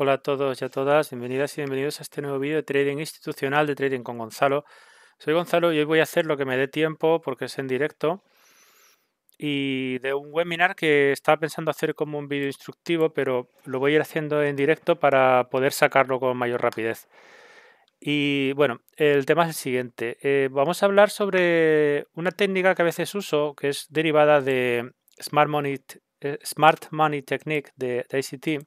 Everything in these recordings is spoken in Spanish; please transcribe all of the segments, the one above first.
Hola a todos y a todas, bienvenidas y bienvenidos a este nuevo vídeo de trading institucional de Trading con Gonzalo. Soy Gonzalo y hoy voy a hacer lo que me dé tiempo porque es en directo y de un webinar que estaba pensando hacer como un vídeo instructivo, pero lo voy a ir haciendo en directo para poder sacarlo con mayor rapidez. Y bueno, el tema es el siguiente. Eh, vamos a hablar sobre una técnica que a veces uso, que es derivada de Smart Money, eh, Technique de ICT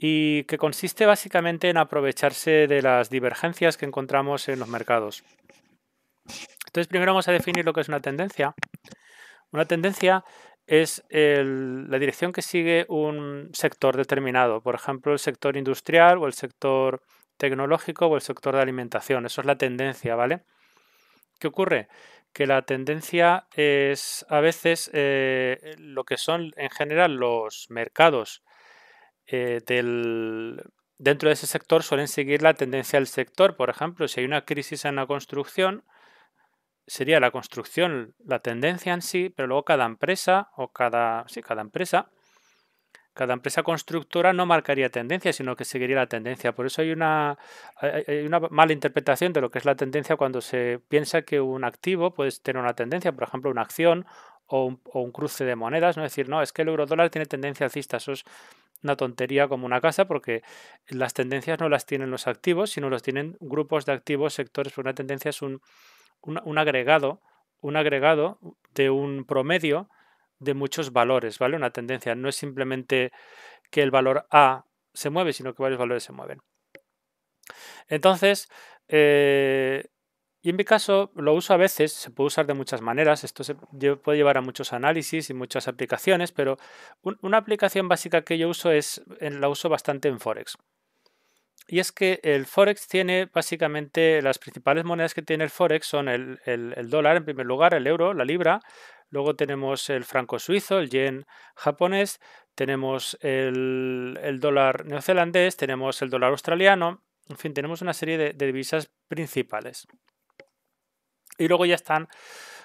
y que consiste básicamente en aprovecharse de las divergencias que encontramos en los mercados. Entonces, primero vamos a definir lo que es una tendencia. Una tendencia es la dirección que sigue un sector determinado, por ejemplo, el sector industrial o el sector tecnológico o el sector de alimentación. Eso es la tendencia, ¿vale? ¿Qué ocurre? Que la tendencia es a veces eh, lo que son en general los mercados eh, dentro de ese sector suelen seguir la tendencia del sector. Por ejemplo, si hay una crisis en la construcción, sería la construcción la tendencia en sí, pero luego cada empresa o cada, sí, cada empresa, cada empresa constructora no marcaría tendencia, sino que seguiría la tendencia. Por eso hay una, hay una mala interpretación de lo que es la tendencia cuando se piensa que un activo puede tener una tendencia, por ejemplo, una acción o un, cruce de monedas, no es decir, no, es que el euro dólar tiene tendencia alcista, eso una tontería como una casa porque las tendencias no las tienen los activos, sino los tienen grupos de activos, sectores, una tendencia es un, agregado, un agregado de un promedio de muchos valores, ¿vale? Una tendencia no es simplemente que el valor A se mueve, sino que varios valores se mueven. Entonces, eh, y en mi caso lo uso a veces, se puede usar de muchas maneras, esto se puede llevar a muchos análisis y muchas aplicaciones, pero una aplicación básica que yo uso es, la uso bastante en Forex. Y es que el Forex tiene básicamente las principales monedas que tiene el Forex son el, dólar en primer lugar, el euro, la libra, luego tenemos el franco suizo, el yen japonés, tenemos el, dólar neozelandés, tenemos el dólar australiano, en fin, tenemos una serie de divisas principales. Y luego ya están,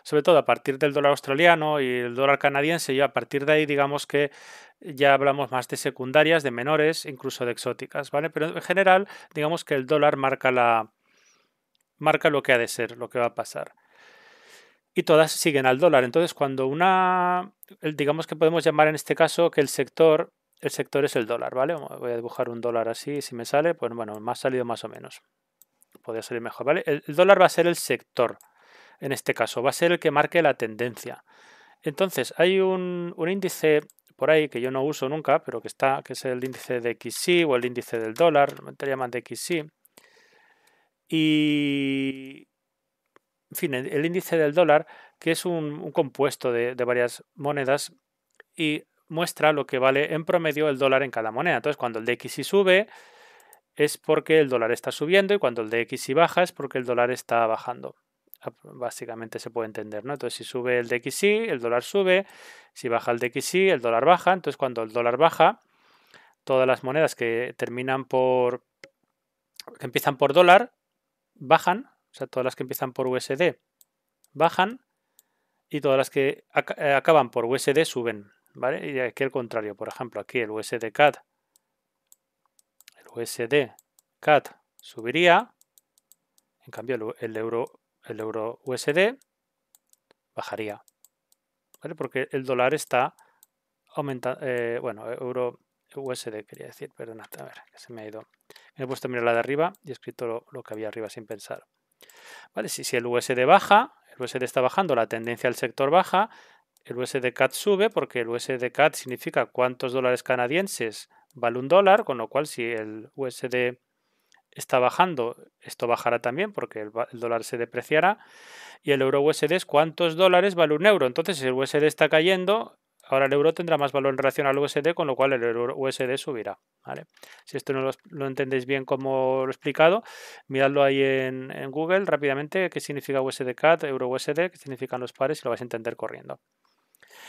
sobre todo a partir del dólar australiano y el dólar canadiense, y a partir de ahí digamos que ya hablamos más de secundarias, de menores, incluso de exóticas, ¿vale? Pero en general, digamos que el dólar marca la marca lo que ha de ser, lo que va a pasar. Y todas siguen al dólar. Entonces, cuando una digamos que podemos llamar en este caso que el sector el sector es el dólar, ¿vale? Voy a dibujar un dólar así, si me sale, pues bueno, me ha salido más o menos. Podría salir mejor, ¿vale? el dólar va a ser el sector en este caso, va a ser el que marque la tendencia. Entonces, hay un, índice por ahí que yo no uso nunca, pero que está, que es el índice de XY o el índice del dólar, te llaman de XY. Y, en fin, el índice del dólar, que es un, compuesto de, varias monedas y muestra lo que vale en promedio el dólar en cada moneda. Entonces, cuando el DXY sube, es porque el dólar está subiendo y cuando el DXY baja, es porque el dólar está bajando básicamente se puede entender, ¿no? Entonces, si sube el DXY, el dólar sube, si baja el DXY, el dólar baja, entonces cuando el dólar baja, todas las monedas que terminan por, que empiezan por dólar, bajan, o sea, todas las que empiezan por USD bajan y todas las que eh, acaban por USD suben, ¿vale? Y aquí el contrario, por ejemplo, aquí el USD CAD, el USD CAD subiría, en cambio el euro el euro USD bajaría, ¿vale? Porque el dólar está aumentando, eh, bueno, euro USD quería decir, perdonad, a ver, que se me ha ido. Me he puesto a mirar la de arriba y he escrito lo, que había arriba sin pensar. Vale, si, el USD baja, el USD está bajando, la tendencia al sector baja, el USD cat sube porque el USD cat significa cuántos dólares canadienses vale un dólar, con lo cual si el USD está bajando, esto bajará también porque el, dólar se depreciará. Y el euro USD es cuántos dólares vale un euro. Entonces, si el USD está cayendo, ahora el euro tendrá más valor en relación al USD, con lo cual el euro USD subirá. ¿vale? Si esto no lo, entendéis bien como lo he explicado, miradlo ahí en, Google rápidamente, qué significa USD CAD euro USD, qué significan los pares y lo vais a entender corriendo.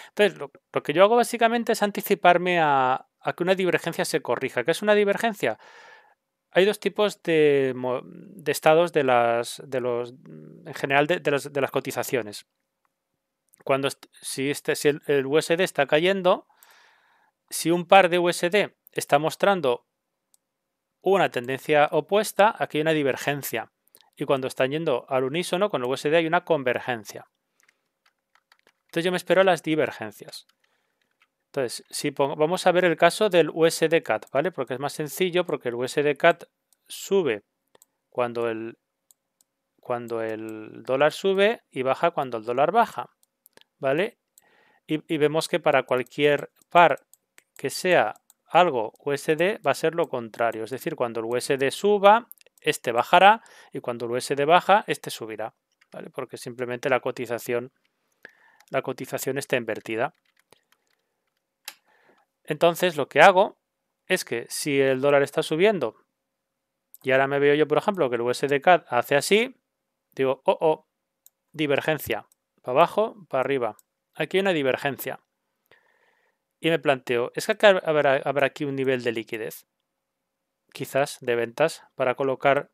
Entonces, lo, que yo hago básicamente es anticiparme a, a que una divergencia se corrija. ¿Qué es una divergencia? hay dos tipos de, estados de las, los, en general de, las, cotizaciones. Cuando este, si, el, el USD está cayendo, si un par de USD está mostrando una tendencia opuesta, aquí hay una divergencia. Y cuando están yendo al unísono con el USD hay una convergencia. Entonces yo me espero las divergencias. Entonces, si vamos a ver el caso del USD CAT, ¿vale? Porque es más sencillo, porque el USD CAT sube cuando el, dólar sube y baja cuando el dólar baja, ¿vale? Y, vemos que para cualquier par que sea algo USD va a ser lo contrario. Es decir, cuando el USD suba, este bajará y cuando el USD baja, este subirá, ¿vale? Porque simplemente la cotización está invertida. Entonces lo que hago es que si el dólar está subiendo y ahora me veo yo, por ejemplo, que el USD hace así, digo, oh, oh, divergencia, para abajo, para arriba. Aquí hay una divergencia. Y me planteo, ¿es que habrá, aquí un nivel de liquidez? Quizás de ventas para colocar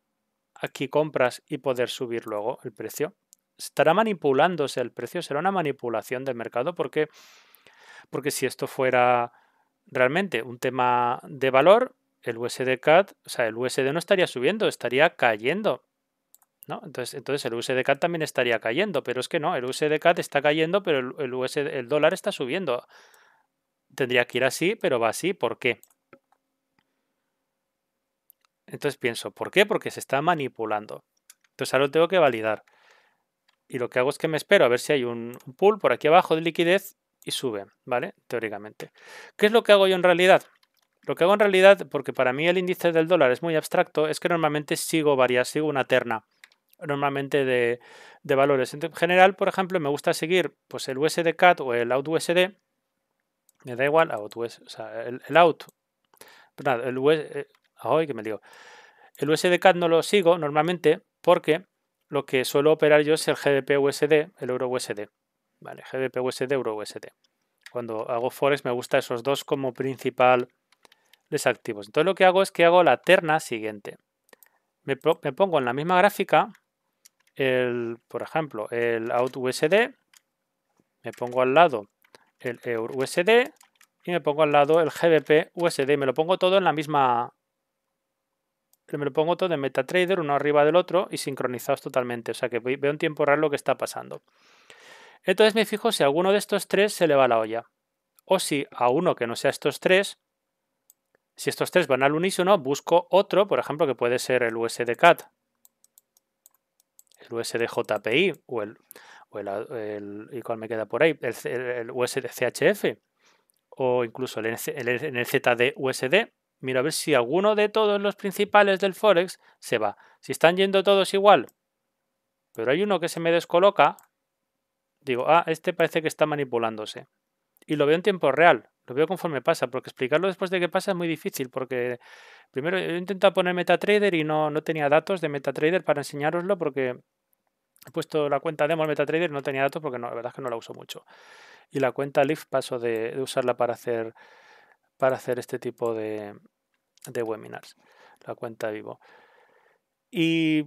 aquí compras y poder subir luego el precio. ¿Estará manipulándose el precio? ¿Será una manipulación del mercado? Porque, porque si esto fuera realmente un tema de valor, el USD CAD, o sea, el USD no estaría subiendo, estaría cayendo. ¿no? Entonces, entonces el USD CAD también estaría cayendo, pero es que no, el USD está cayendo, pero el, el dólar está subiendo. Tendría que ir así, pero va así. ¿Por qué? Entonces pienso, ¿por qué? Porque se está manipulando. Entonces ahora lo tengo que validar. Y lo que hago es que me espero a ver si hay un pool por aquí abajo de liquidez y sube, ¿vale? Teóricamente. ¿Qué es lo que hago yo en realidad? Lo que hago en realidad, porque para mí el índice del dólar es muy abstracto, es que normalmente sigo varias, sigo una terna normalmente de, valores. En general, por ejemplo, me gusta seguir pues, el USDCAT o el USD. me da igual, out, el, out, el USD eh, que me digo. El USDCAT no lo sigo normalmente porque lo que suelo operar yo es el GDP USD, el euro USD. Vale, GBPUSD, EURUSD. Cuando hago Forex me gusta esos dos como principal desactivos. Entonces lo que hago es que hago la terna siguiente. Me, pongo en la misma gráfica, el, por ejemplo, el OutUSD, me pongo al lado el EURUSD y me pongo al lado el GBPUSD. USD. Me lo pongo todo en la misma... Me lo pongo todo en MetaTrader, uno arriba del otro y sincronizados totalmente. O sea que veo en tiempo real lo que está pasando. Entonces me fijo si alguno de estos tres se le va la olla. O si a uno que no sea estos tres, si estos tres van al unísono, busco otro, por ejemplo, que puede ser el USDCAT, el USDJPI o el, o el, ¿y cuál me queda por ahí? El, el USDCHF o incluso el, el ZD USD. Mira a ver si alguno de todos los principales del Forex se va. Si están yendo todos igual, pero hay uno que se me descoloca, digo, ah, este parece que está manipulándose. Y lo veo en tiempo real, lo veo conforme pasa, porque explicarlo después de que pasa es muy difícil, porque primero he intentado poner MetaTrader y no, no tenía datos de MetaTrader para enseñároslo, porque he puesto la cuenta demo MetaTrader y no tenía datos porque no, la verdad es que no la uso mucho. Y la cuenta live paso de, usarla para hacer, para hacer este tipo de, de webinars, la cuenta vivo. Y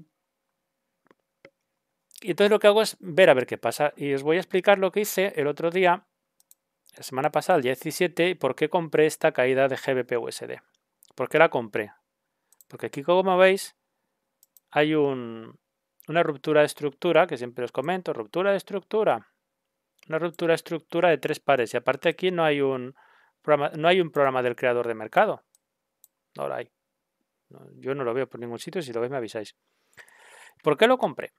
y entonces lo que hago es ver a ver qué pasa. Y os voy a explicar lo que hice el otro día, la semana pasada, el día 17, y por qué compré esta caída de GBP-USD. ¿Por qué la compré? Porque aquí, como veis, hay una ruptura de estructura, que siempre os comento, ruptura de estructura. Una ruptura de estructura de tres pares. Y aparte aquí no hay un programa, no hay un programa del creador de mercado. No lo hay. Yo no lo veo por ningún sitio, si lo veis me avisáis. ¿Por qué lo compré?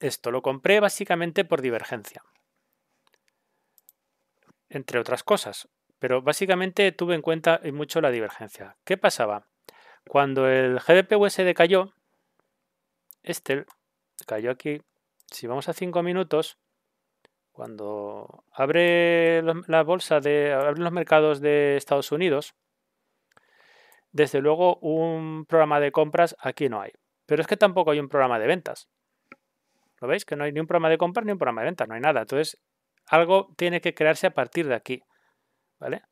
Esto lo compré básicamente por divergencia. Entre otras cosas. Pero básicamente tuve en cuenta mucho la divergencia. ¿Qué pasaba? Cuando el GDP cayó, este cayó aquí. Si vamos a 5 minutos, cuando abre la bolsa de abre los mercados de Estados Unidos, desde luego un programa de compras aquí no hay. Pero es que tampoco hay un programa de ventas. ¿Lo veis? Que no hay ni un programa de compra ni un programa de venta. no hay nada. Entonces, algo tiene que crearse a partir de aquí. ¿Vale?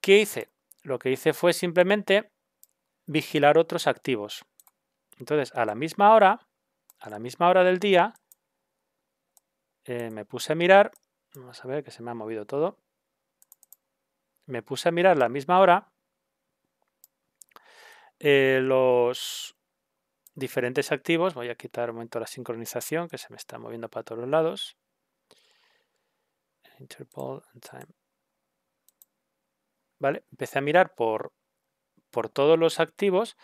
¿Qué hice? Lo que hice fue simplemente vigilar otros activos. Entonces, a la misma hora, a la misma hora del día, eh, me puse a mirar, vamos a ver que se me ha movido todo, me puse a mirar a la misma hora eh, los, diferentes activos. Voy a quitar un momento la sincronización que se me está moviendo para todos los lados. interpol and time. ¿Vale? Empecé a mirar por, por todos los activos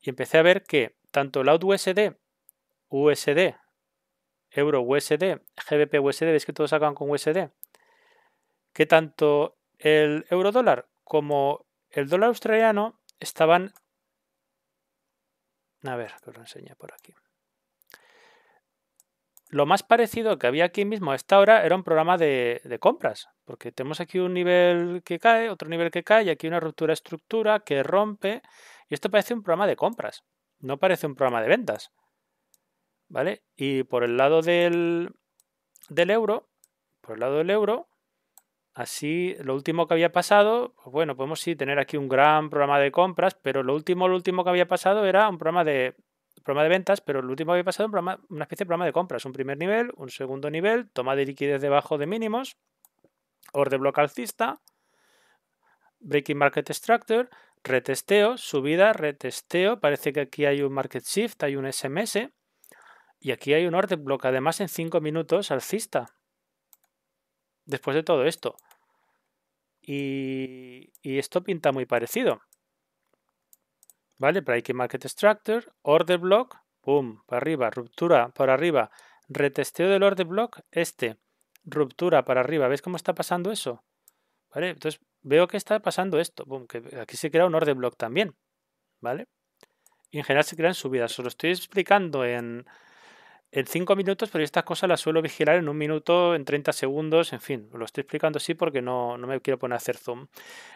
y empecé a ver que tanto el USD, USD, Euro USD, GBP USD, veis que todos acaban con USD, que tanto el euro dólar como el dólar australiano estaban a ver, que os lo enseñé por aquí. Lo más parecido que había aquí mismo a esta hora era un programa de, compras, porque tenemos aquí un nivel que cae, otro nivel que cae, y aquí una ruptura estructura que rompe, y esto parece un programa de compras, no parece un programa de ventas. ¿Vale? Y por el lado del euro, por el lado del euro, Así, lo último que había pasado, pues bueno, podemos sí tener aquí un gran programa de compras, pero lo último, lo último que había pasado era un programa de programa de ventas, pero lo último que había pasado era una especie de programa de compras, un primer nivel, un segundo nivel, toma de liquidez debajo de mínimos, orden block alcista, breaking market structure, retesteo, subida, retesteo, parece que aquí hay un market shift, hay un SMS y aquí hay un order block además en 5 minutos alcista después de todo esto. Y, esto pinta muy parecido. ¿Vale? Para que Market Structure, Order Block, boom, para arriba, ruptura para arriba, retesteo del Order Block, este, ruptura para arriba. ¿Ves cómo está pasando eso? ¿Vale? Entonces veo que está pasando esto, que aquí se crea un Order Block también. ¿Vale? Y en general se crean subidas. Os lo estoy explicando en, en 5 minutos, pero estas cosas las suelo vigilar en un minuto, en 30 segundos, en fin, lo estoy explicando así porque no, me quiero poner a hacer zoom.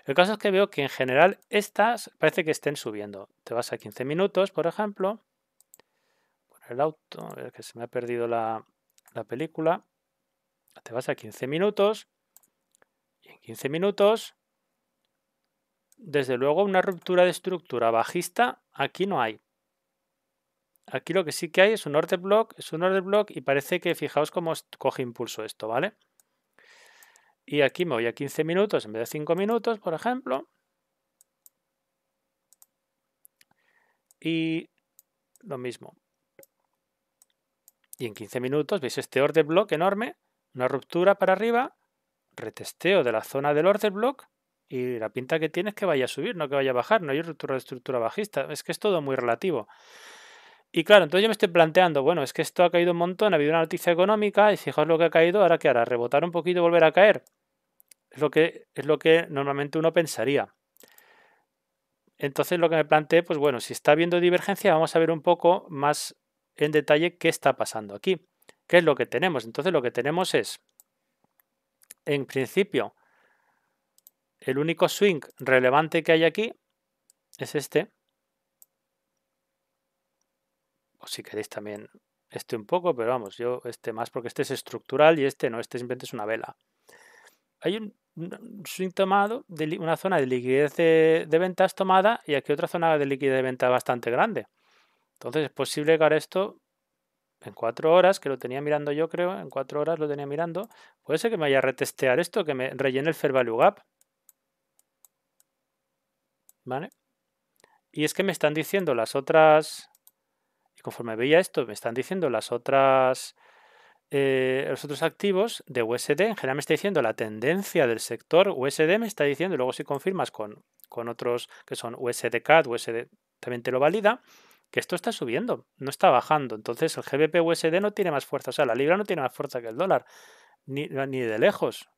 El caso es que veo que en general estas parece que estén subiendo. Te vas a 15 minutos, por ejemplo, por el auto, a que se me ha perdido la película. Te vas a 15 minutos y en 15 minutos, desde luego, una ruptura de estructura bajista aquí no hay. Aquí lo que sí que hay es un order block, es un order block y parece que fijaos cómo coge impulso esto, ¿vale? Y aquí me voy a 15 minutos en vez de 5 minutos, por ejemplo. Y lo mismo. Y en 15 minutos veis este order block enorme, una ruptura para arriba, retesteo de la zona del order block y la pinta que tiene es que vaya a subir, no que vaya a bajar, no hay ruptura de estructura bajista. Es que es todo muy relativo. Y claro, entonces yo me estoy planteando, bueno, es que esto ha caído un montón, ha habido una noticia económica y fijaos lo que ha caído, ahora qué hará, rebotar un poquito y volver a caer. Es lo que, es lo que normalmente uno pensaría. Entonces lo que me planteé, pues bueno, si está habiendo divergencia, vamos a ver un poco más en detalle qué está pasando aquí, qué es lo que tenemos. Entonces lo que tenemos es, en principio, el único swing relevante que hay aquí es este, si queréis también este un poco, pero vamos, yo este más porque este es estructural y este no, este simplemente es una vela. Hay un, un de una zona de liquidez de, ventas tomada y aquí otra zona de liquidez de venta bastante grande. Entonces es posible que ahora esto, en cuatro horas, que lo tenía mirando yo creo, en cuatro horas lo tenía mirando, puede ser que me vaya a retestear esto, que me rellene el fair value gap. ¿Vale? Y es que me están diciendo las otras conforme veía esto, me están diciendo las otras, eh, los otros activos de USD. En general me está diciendo la tendencia del sector USD, me está diciendo, luego si confirmas con, otros que son USD CAD, USD también te lo valida, que esto está subiendo, no está bajando. Entonces el GBP USD no tiene más fuerza, o sea, la libra no tiene más fuerza que el dólar, ni, ni de lejos.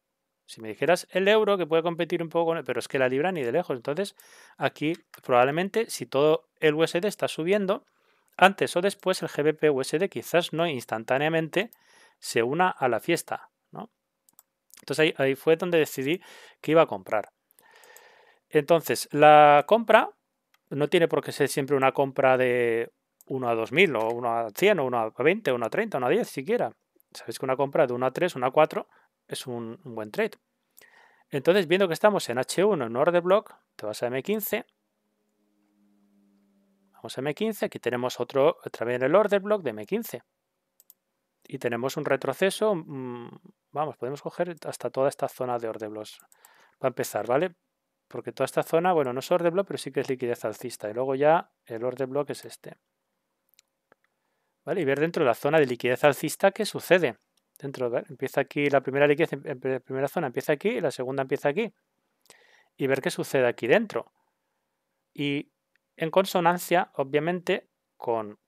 Si me dijeras el euro, que puede competir un poco con pero es que la libra ni de lejos. Entonces, aquí probablemente, si todo el USD está subiendo, antes o después el GBP-USD, quizás no instantáneamente, se una a la fiesta. Entonces ahí, fue donde decidí que iba a comprar. Entonces, la compra no tiene por qué ser siempre una compra de 1 a 2000 o 1 a 100 o 1 a 20 o 1 a 30 o 1 a 10 siquiera. Sabéis que una compra de 1 a 3, 1 a 4 es un, un buen trade. Entonces, viendo que estamos en H1 en order block, te vas a M15 M15, aquí tenemos otro, otra también el order block de M15. Y tenemos un retroceso, mm, vamos, podemos coger hasta toda esta zona de order blocks. Para empezar, ¿vale? Porque toda esta zona, bueno, no es order block, pero sí que es liquidez alcista. Y luego ya el order block es este. ¿Vale? Y ver dentro de la zona de liquidez alcista qué sucede. Dentro, empieza aquí la primera liquidez, em, em, la primera zona empieza aquí y la segunda empieza aquí. Y ver qué sucede aquí dentro. Y en consonancia, obviamente, con,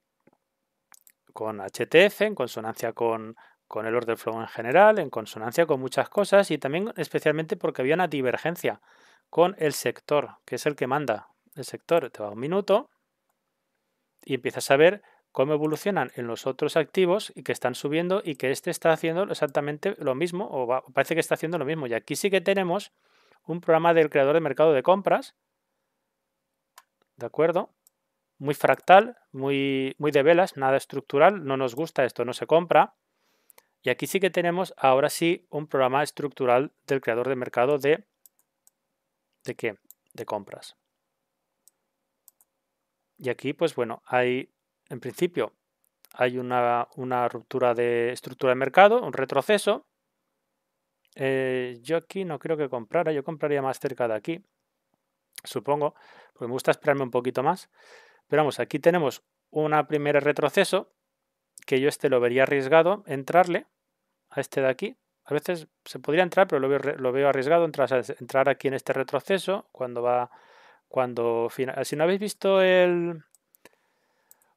con HTF, en consonancia con, el order flow en general, en consonancia con muchas cosas y también especialmente porque había una divergencia con el sector, que es el que manda. El sector te va un minuto y empiezas a ver cómo evolucionan en los otros activos y que están subiendo y que este está haciendo exactamente lo mismo o parece que está haciendo lo mismo. Y aquí sí que tenemos un programa del creador de mercado de compras ¿de acuerdo? Muy fractal, muy, muy de velas, nada estructural, no nos gusta, esto no se compra. Y aquí sí que tenemos ahora sí un programa estructural del creador de mercado de, ¿de qué? De compras. Y aquí, pues bueno, hay, en principio, hay una, ruptura de estructura de mercado, un retroceso. Eh, yo aquí no creo que comprara, yo compraría más cerca de aquí supongo, porque me gusta esperarme un poquito más. Pero vamos, aquí tenemos una primera retroceso, que yo este lo vería arriesgado entrarle a este de aquí. A veces se podría entrar, pero lo veo, arriesgado entrar, aquí en este retroceso cuando va... Cuando, si no habéis visto el,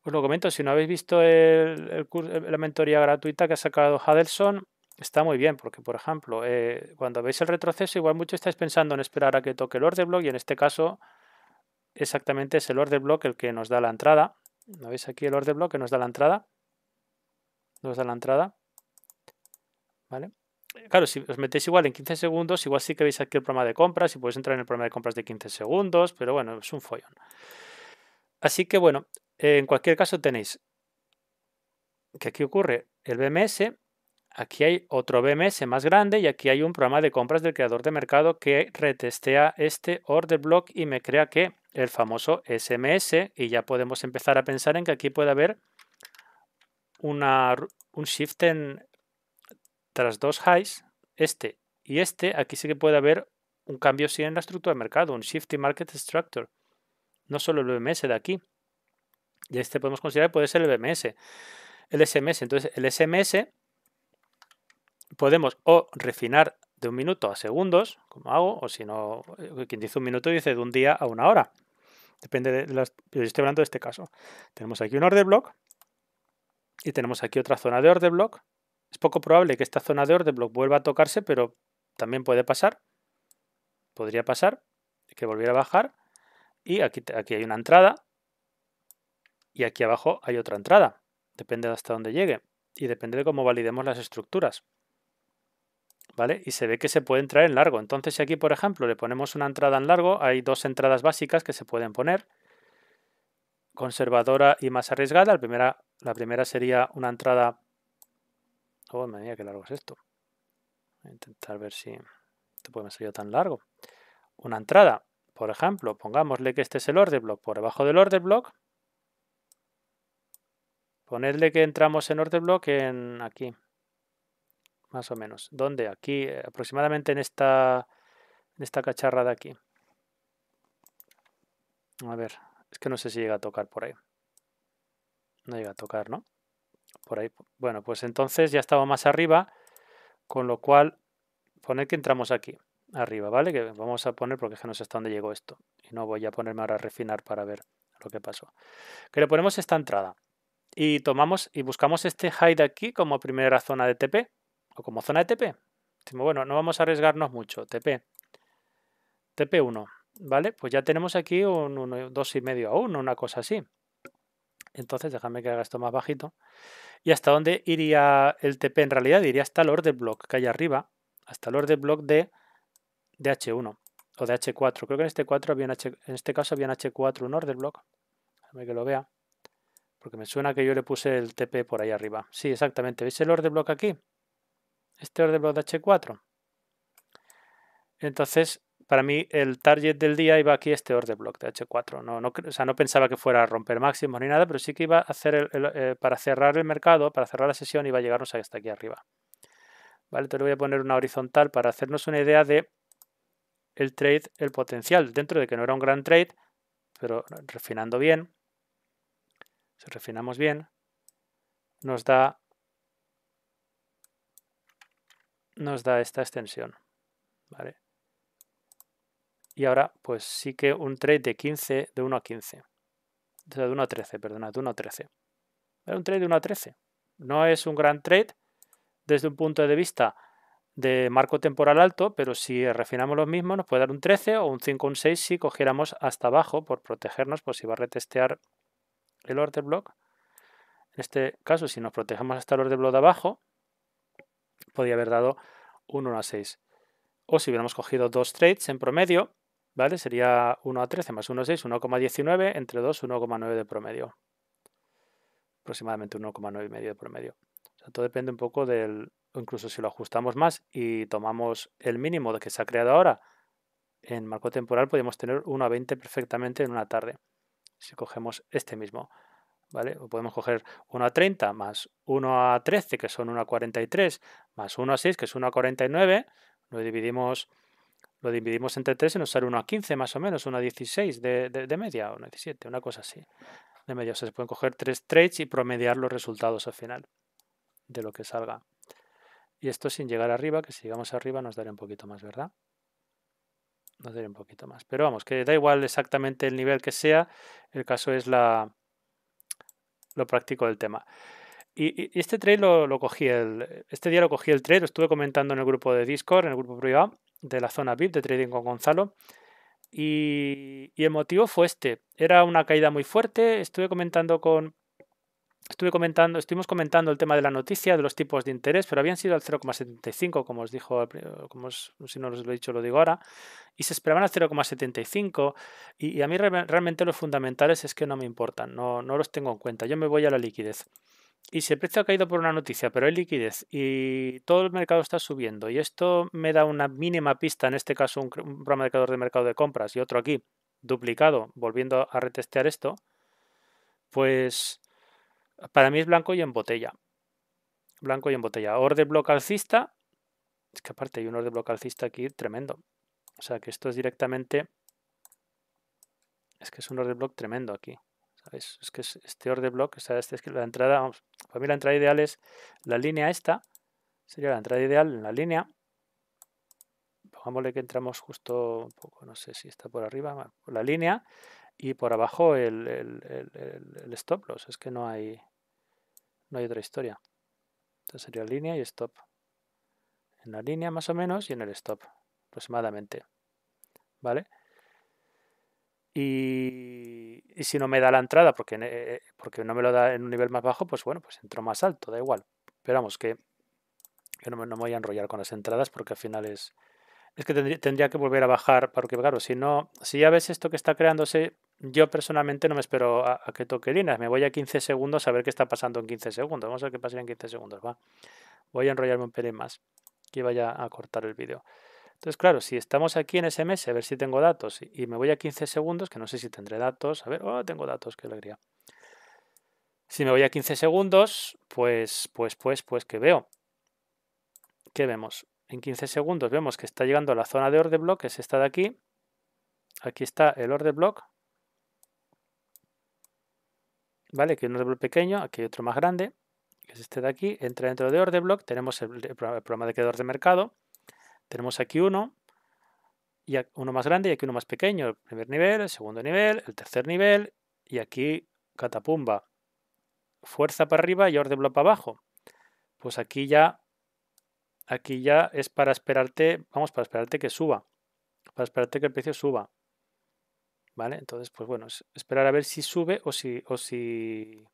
os lo comento, si no habéis visto el, curso, la mentoría gratuita que ha sacado Hadelson, está muy bien, porque por ejemplo, eh, cuando veis el retroceso, igual mucho estáis pensando en esperar a que toque el order block y en este caso exactamente es el order block el que nos da la entrada. ¿No veis aquí el order block que nos da la entrada? Nos da la entrada. ¿Vale? Claro, si os metéis igual en 15 segundos, igual sí que veis aquí el programa de compras y podéis entrar en el programa de compras de 15 segundos, pero bueno, es un follón. Así que bueno, en cualquier caso tenéis que aquí ocurre el BMS Aquí hay otro BMS más grande y aquí hay un programa de compras del creador de mercado que retestea este order block y me crea que el famoso SMS y ya podemos empezar a pensar en que aquí puede haber un shift en tras dos highs, este y este, aquí sí que puede haber un cambio sí en la estructura de mercado, un shift in market structure. No solo el BMS de aquí. Y este podemos considerar puede ser el BMS. El SMS. Entonces, el SMS podemos o refinar de un minuto a segundos, como hago, o si no, eh, quien dice un minuto dice de un día a una hora. Depende de las. Yo estoy hablando de este caso. Tenemos aquí un order block y tenemos aquí otra zona de order block. Es poco probable que esta zona de order block vuelva a tocarse, pero también puede pasar. Podría pasar que volviera a bajar. Y aquí, aquí hay una entrada y aquí abajo hay otra entrada. Depende de hasta dónde llegue y depende de cómo validemos las estructuras. ¿vale? Y se ve que se puede entrar en largo. Entonces, si aquí, por ejemplo, le ponemos una entrada en largo, hay dos entradas básicas que se pueden poner, conservadora y más arriesgada. La primera, la primera sería una entrada... Oh, madre mía, qué largo es esto. Voy a intentar ver si... Esto puede ser yo tan largo. Una entrada, por ejemplo, pongámosle que este es el order block. Por debajo del order block, ponedle que entramos en order block en aquí, más o menos. ¿Dónde? Aquí, eh, aproximadamente en esta, cacharra de aquí. A ver, es que no sé si llega a tocar por ahí. No llega a tocar, ¿no? Por ahí. Bueno, pues entonces ya estaba más arriba, con lo cual, poner que entramos aquí, arriba, ¿vale? Que vamos a poner, porque es que no sé hasta dónde llegó esto. Y no voy a ponerme ahora a refinar para ver lo que pasó. Que le ponemos esta entrada. Y tomamos y buscamos este hide aquí como primera zona de TP como zona de TP. Decimos, bueno, no vamos a arriesgarnos mucho, TP. TP1, ¿vale? Pues ya tenemos aquí un 2,5 a 1, una cosa así. Entonces, déjame que haga esto más bajito. ¿Y hasta dónde iría el TP en realidad? Iría hasta el order block que hay arriba, hasta el order block de, de H1 o de H4. Creo que en este, 4 había en este caso había en H4 un order block. Déjame que lo vea. Porque me suena que yo le puse el TP por ahí arriba. Sí, exactamente. ¿Veis el order block aquí? este order block de H4. Entonces, para mí, el target del día iba aquí este order block de H4. No, no, o sea, no pensaba que fuera a romper máximo ni nada, pero sí que iba a hacer el, eh, para cerrar el mercado, para cerrar la sesión, iba a llegarnos hasta aquí arriba. Vale, entonces voy a poner una horizontal para hacernos una idea de el trade, el potencial, dentro de que no era un gran trade, pero refinando bien, si refinamos bien, nos da nos da esta extensión. Y ahora, pues sí que un trade de 15, de 1 a 15. de 1 a 13, perdona, de 1 a 13. un trade de 1 a 13. No es un gran trade desde un punto de vista de marco temporal alto, pero si refinamos los mismos nos puede dar un 13 o un 5 un 6 si cogiéramos hasta abajo por protegernos, pues si va a retestear el order block. En este caso, si nos protegemos hasta el order block de abajo, podía haber dado un 1 a 6. O si hubiéramos cogido dos trades en promedio, ¿vale? Sería 1 a 13 más 1 a 6, 1,19 entre 2, 1,9 de promedio. Aproximadamente 1,9 y medio de promedio. O sea, todo depende un poco del, O incluso si lo ajustamos más y tomamos el mínimo que se ha creado ahora, en marco temporal podríamos tener 1 a 20 perfectamente en una tarde, si cogemos este mismo. ¿vale? podemos coger 1 a 30 más 1 a 13, que son 1 a 43, más 1 a 6, que es 1 a 49, lo dividimos, lo dividimos entre 3 y nos sale 1 a 15 más o menos, 1 a 16 de, media, o 1 a 17, una cosa así. De media, o sea, se pueden coger 3 trades y promediar los resultados al final de lo que salga. Y esto sin llegar arriba, que si llegamos arriba nos daría un poquito más, ¿verdad? Nos daría un poquito más. Pero vamos, que da igual exactamente el nivel que sea, el caso es la, lo práctico del tema. Y, este trade lo, cogí el, este día lo cogí el trade, lo estuve comentando en el grupo de Discord, en el grupo privado de la zona VIP de Trading con Gonzalo. Y, y el motivo fue este. Era una caída muy fuerte. Estuve comentando con, comentando, estuvimos comentando el tema de la noticia, de los tipos de interés, pero habían sido al 0,75, como os dijo, eh, como si no os lo he dicho, lo digo ahora, y se esperaban al 0,75, y, a mí realmente los fundamentales es que no me importan, no, los tengo en cuenta, yo me voy a la liquidez. Y si el precio ha caído por una noticia, pero hay liquidez y todo el mercado está subiendo, y esto me da una mínima pista, en este caso un, programa de de mercado de compras y otro aquí, duplicado, volviendo a retestear esto, pues para mí es blanco y en botella. Blanco y en botella. Order block alcista. Es que aparte hay un order block alcista aquí tremendo. O sea que esto es directamente... Es que es un order block tremendo aquí. Es que este order block, o sea, este es que la entrada, para mí la entrada ideal es la línea esta. Sería la entrada ideal en la línea. Pongámosle que entramos justo un poco, no sé si está por arriba, la línea y por abajo el, stop loss. Es que no hay, no hay otra historia. Entonces sería línea y stop. En la línea más o menos y en el stop, aproximadamente. ¿Vale? Y, si no me da la entrada porque, eh, eh, porque no me lo da en un nivel más bajo, pues bueno, pues entro más alto, da igual. Pero vamos, que, yo no, me, voy a enrollar con las entradas porque al final es... Es que tendría, que volver a bajar, porque claro, si no, si ya ves esto que está creándose, yo personalmente no me espero a, que toque líneas. Me voy a 15 segundos a ver qué está pasando en 15 segundos. Vamos a ver qué pasa en 15 segundos. Va. Voy a enrollarme un pelín más. Que vaya a cortar el vídeo. Entonces, claro, si estamos aquí en SMS, a ver si tengo datos, y me voy a 15 segundos, que no sé si tendré datos, a ver, oh, tengo datos, qué alegría. Si me voy a 15 segundos, pues, pues, pues, pues, ¿qué veo? ¿Qué vemos? En 15 segundos vemos que está llegando a la zona de orden block, que es esta de aquí. Aquí está el orden block, ¿vale? Aquí hay un pequeño, aquí hay otro más grande, que es este de aquí, entra dentro de order block, tenemos el, programa de creador de mercado, tenemos aquí uno, y uno más grande y aquí uno más pequeño, el primer nivel, el segundo nivel, el tercer nivel, y aquí catapumba, fuerza para arriba y order block para abajo. Pues aquí ya, aquí ya es para esperarte, vamos, para esperarte que suba, para esperarte que el precio suba. ¿Vale? Entonces, pues bueno, esperar a ver si sube o si, o si,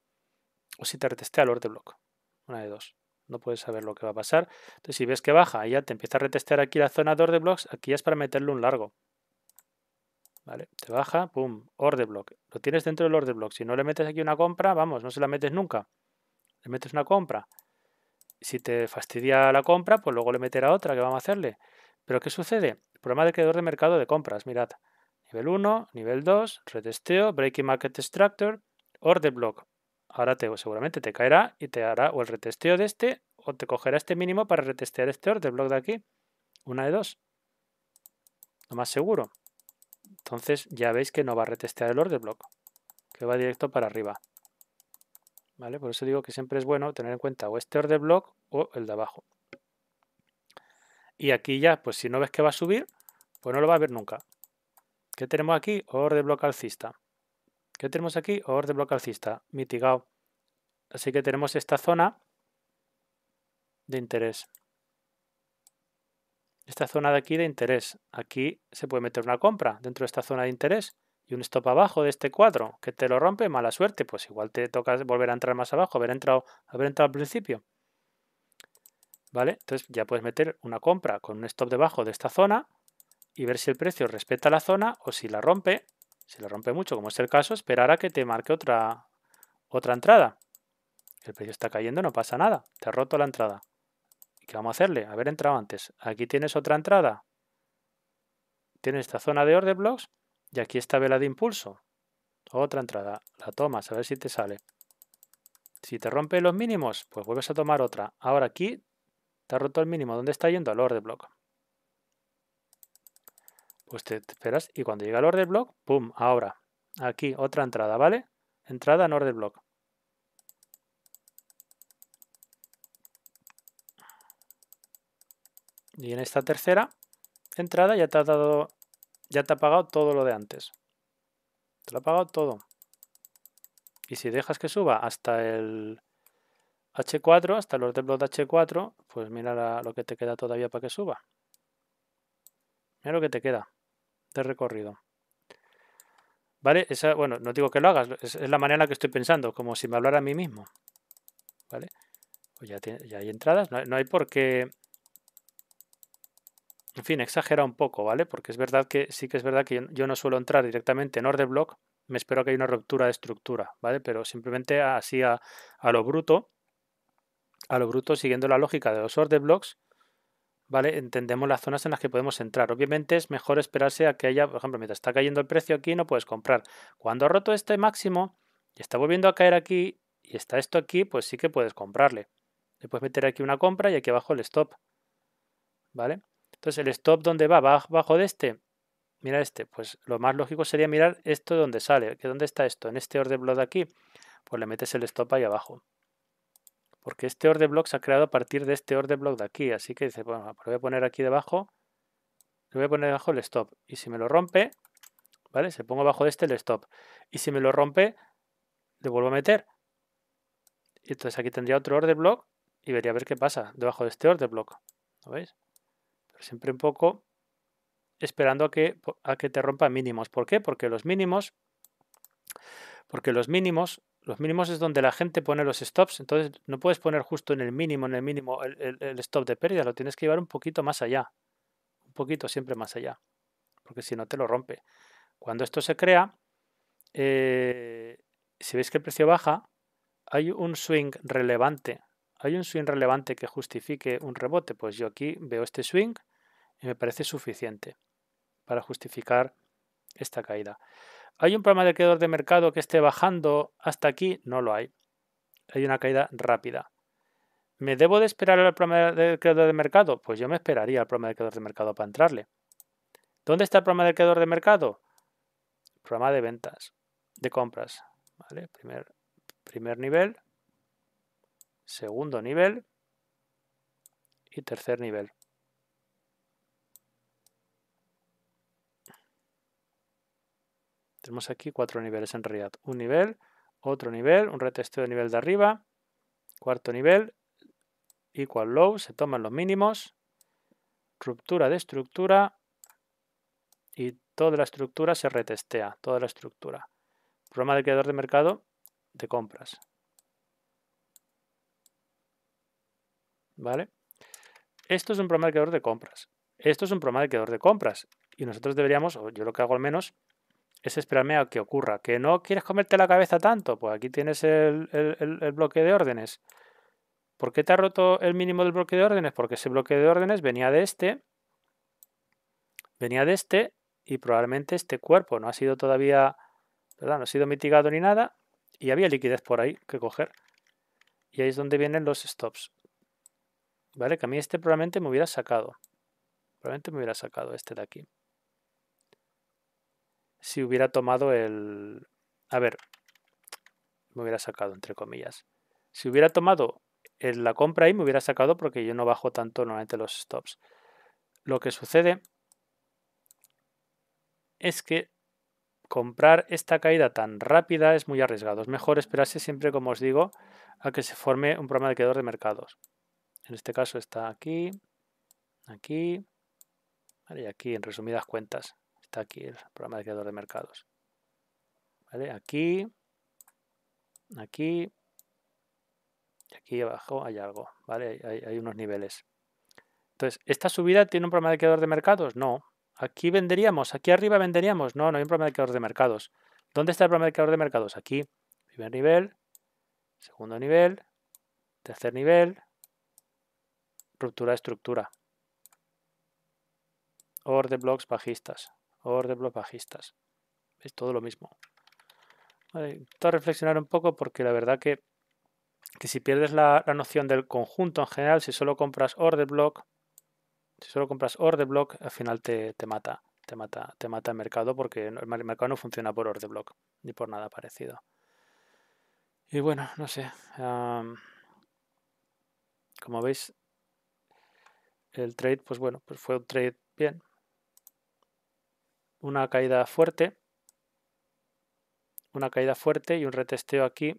o si te retestea el order block. Una de dos. No puedes saber lo que va a pasar. Entonces, si ves que baja y ya te empieza a retestear aquí la zona de order blocks, aquí ya es para meterle un largo. ¿Vale? Te baja, pum, order block. Lo tienes dentro del order block. Si no le metes aquí una compra, vamos, no se la metes nunca. Le metes una compra. Si te fastidia la compra, pues luego le meterá otra que vamos a hacerle. Pero ¿qué sucede? El problema del creador de mercado de compras, mirad. Nivel 1, nivel 2, retesteo, breaking market extractor, order block. Ahora seguramente te caerá y te hará o el retesteo de este o te cogerá este mínimo para retestear este order block de aquí. Una de dos. Lo más seguro. Entonces ya veis que no va a retestear el order block, que va directo para arriba. ¿Vale? Por eso digo que siempre es bueno tener en cuenta o este order block o el de abajo. Y aquí ya, pues si no ves que va a subir, pues no lo va a ver nunca. ¿Qué tenemos aquí? OR de bloque alcista. ¿Qué tenemos aquí? OR de bloque alcista, mitigado. Así que tenemos esta zona de interés. Esta zona de aquí de interés. Aquí se puede meter una compra dentro de esta zona de interés y un stop abajo de este cuadro que te lo rompe, mala suerte. Pues igual te toca volver a entrar más abajo, haber entrado, haber entrado al principio. ¿Vale? Entonces ya puedes meter una compra con un stop debajo de esta zona y ver si el precio respeta la zona o si la rompe, si la rompe mucho como es el caso, esperar a que te marque otra, otra entrada. El precio está cayendo, no pasa nada, te ha roto la entrada. ¿Qué vamos a hacerle? Haber entrado antes. Aquí tienes otra entrada. Tienes esta zona de order blocks y aquí esta vela de impulso. Otra entrada. La tomas, a ver si te sale. Si te rompe los mínimos, pues vuelves a tomar otra. Ahora aquí te ha roto el mínimo. ¿Dónde está yendo? Al order block. Pues te esperas y cuando llega el order block, ¡pum! Ahora, aquí otra entrada, ¿vale? Entrada en order block. Y en esta tercera entrada ya te ha dado, ya te ha pagado todo lo de antes. Te lo ha pagado todo. Y si dejas que suba hasta el H4, hasta el order block de H4, pues mira lo que te queda todavía para que suba. Mira lo que te queda. Este recorrido. ¿Vale? Esa, bueno, no digo que lo hagas, es, la manera en la que estoy pensando, como si me hablara a mí mismo. ¿Vale? Pues ya, hay entradas, no, hay por qué... En fin, exagera un poco, ¿vale? Porque es verdad que sí que es verdad que yo, no suelo entrar directamente en orden block, me espero que haya una ruptura de estructura, ¿vale? Pero simplemente así a, lo bruto, a lo bruto, siguiendo la lógica de los order blocks, ¿vale? Entendemos las zonas en las que podemos entrar. Obviamente es mejor esperarse a que haya, por ejemplo, mientras está cayendo el precio aquí no puedes comprar. Cuando ha roto este máximo y está volviendo a caer aquí y está esto aquí, pues sí que puedes comprarle. Le puedes meter aquí una compra y aquí abajo el stop, ¿vale? Entonces el stop dónde va, ¿Bajo abajo de este. Mira este, pues lo más lógico sería mirar esto de dónde sale, que dónde está esto, en este order block de aquí, pues le metes el stop ahí abajo porque este order block se ha creado a partir de este order block de aquí, así que dice, bueno, pues lo voy a poner aquí debajo, le voy a poner debajo el stop, y si me lo rompe, ¿vale? Se pongo abajo de este el stop, y si me lo rompe, le vuelvo a meter. Y entonces aquí tendría otro order block, y vería a ver qué pasa debajo de este order block, ¿lo veis? Pero siempre un poco esperando a que, a que te rompa mínimos, ¿por qué? Porque los mínimos, porque los mínimos los mínimos es donde la gente pone los stops, entonces no puedes poner justo en el mínimo, en el mínimo el, stop de pérdida, lo tienes que llevar un poquito más allá, un poquito siempre más allá, porque si no te lo rompe. Cuando esto se crea, eh, si veis que el precio baja, hay un swing relevante. Hay un swing relevante que justifique un rebote. Pues yo aquí veo este swing y me parece suficiente para justificar esta caída. ¿Hay un programa de creador de mercado que esté bajando hasta aquí? No lo hay. Hay una caída rápida. ¿Me debo de esperar al programa del creador de mercado? Pues yo me esperaría al programa de creador de mercado para entrarle. ¿Dónde está el programa del creador de mercado? Programa de ventas, de compras. Primer, primer nivel, segundo nivel y tercer nivel. Tenemos aquí cuatro niveles en realidad. Un nivel, otro nivel, un retesteo de nivel de arriba, cuarto nivel, equal low, se toman los mínimos, ruptura de estructura y toda la estructura se retestea, toda la estructura. Programa de creador de mercado de compras. ¿Vale? Esto es un programa de creador de compras. Esto es un programa de creador de compras. Y nosotros deberíamos, o yo lo que hago al menos, es esperarme a que ocurra. ¿Que no quieres comerte la cabeza tanto? Pues aquí tienes el, bloque de órdenes. ¿Por qué te ha roto el mínimo del bloque de órdenes? Porque ese bloque de órdenes venía de este, venía de este, y probablemente este cuerpo no ha sido todavía, ¿verdad? No ha sido mitigado ni nada, y había liquidez por ahí que coger. Y ahí es donde vienen los stops. ¿Vale? Que a mí este probablemente me hubiera sacado. Probablemente me hubiera sacado este de aquí si hubiera tomado el... A ver, me hubiera sacado entre comillas. Si hubiera tomado la compra ahí, me hubiera sacado porque yo no bajo tanto normalmente los stops. Lo que sucede es que comprar esta caída tan rápida es muy arriesgado. Es mejor esperarse siempre, como os digo, a que se forme un problema de quedador de mercados. En este caso está aquí, aquí, y aquí en resumidas cuentas. Está aquí el programa de creador de mercados. ¿Vale? Aquí, aquí, y aquí abajo hay algo, ¿vale? Hay, unos niveles. Entonces, ¿esta subida tiene un programa de creador de mercados? No. Aquí venderíamos, aquí arriba venderíamos. No, no hay un programa de creador de mercados. ¿Dónde está el programa de creador de mercados? Aquí. Primer nivel, segundo nivel, tercer nivel, ruptura de estructura. Orden, blocks bajistas order block bajistas. Es todo lo mismo. Vale, reflexionar un poco porque la verdad que, que si pierdes la, noción del conjunto en general, si solo compras order block, si solo compras order block, al final te, mata, te mata, te mata el mercado porque el mercado no funciona por order block ni por nada parecido. Y bueno, no sé. como veis, el trade, pues bueno, pues fue un trade bien una caída fuerte, una caída fuerte y un retesteo aquí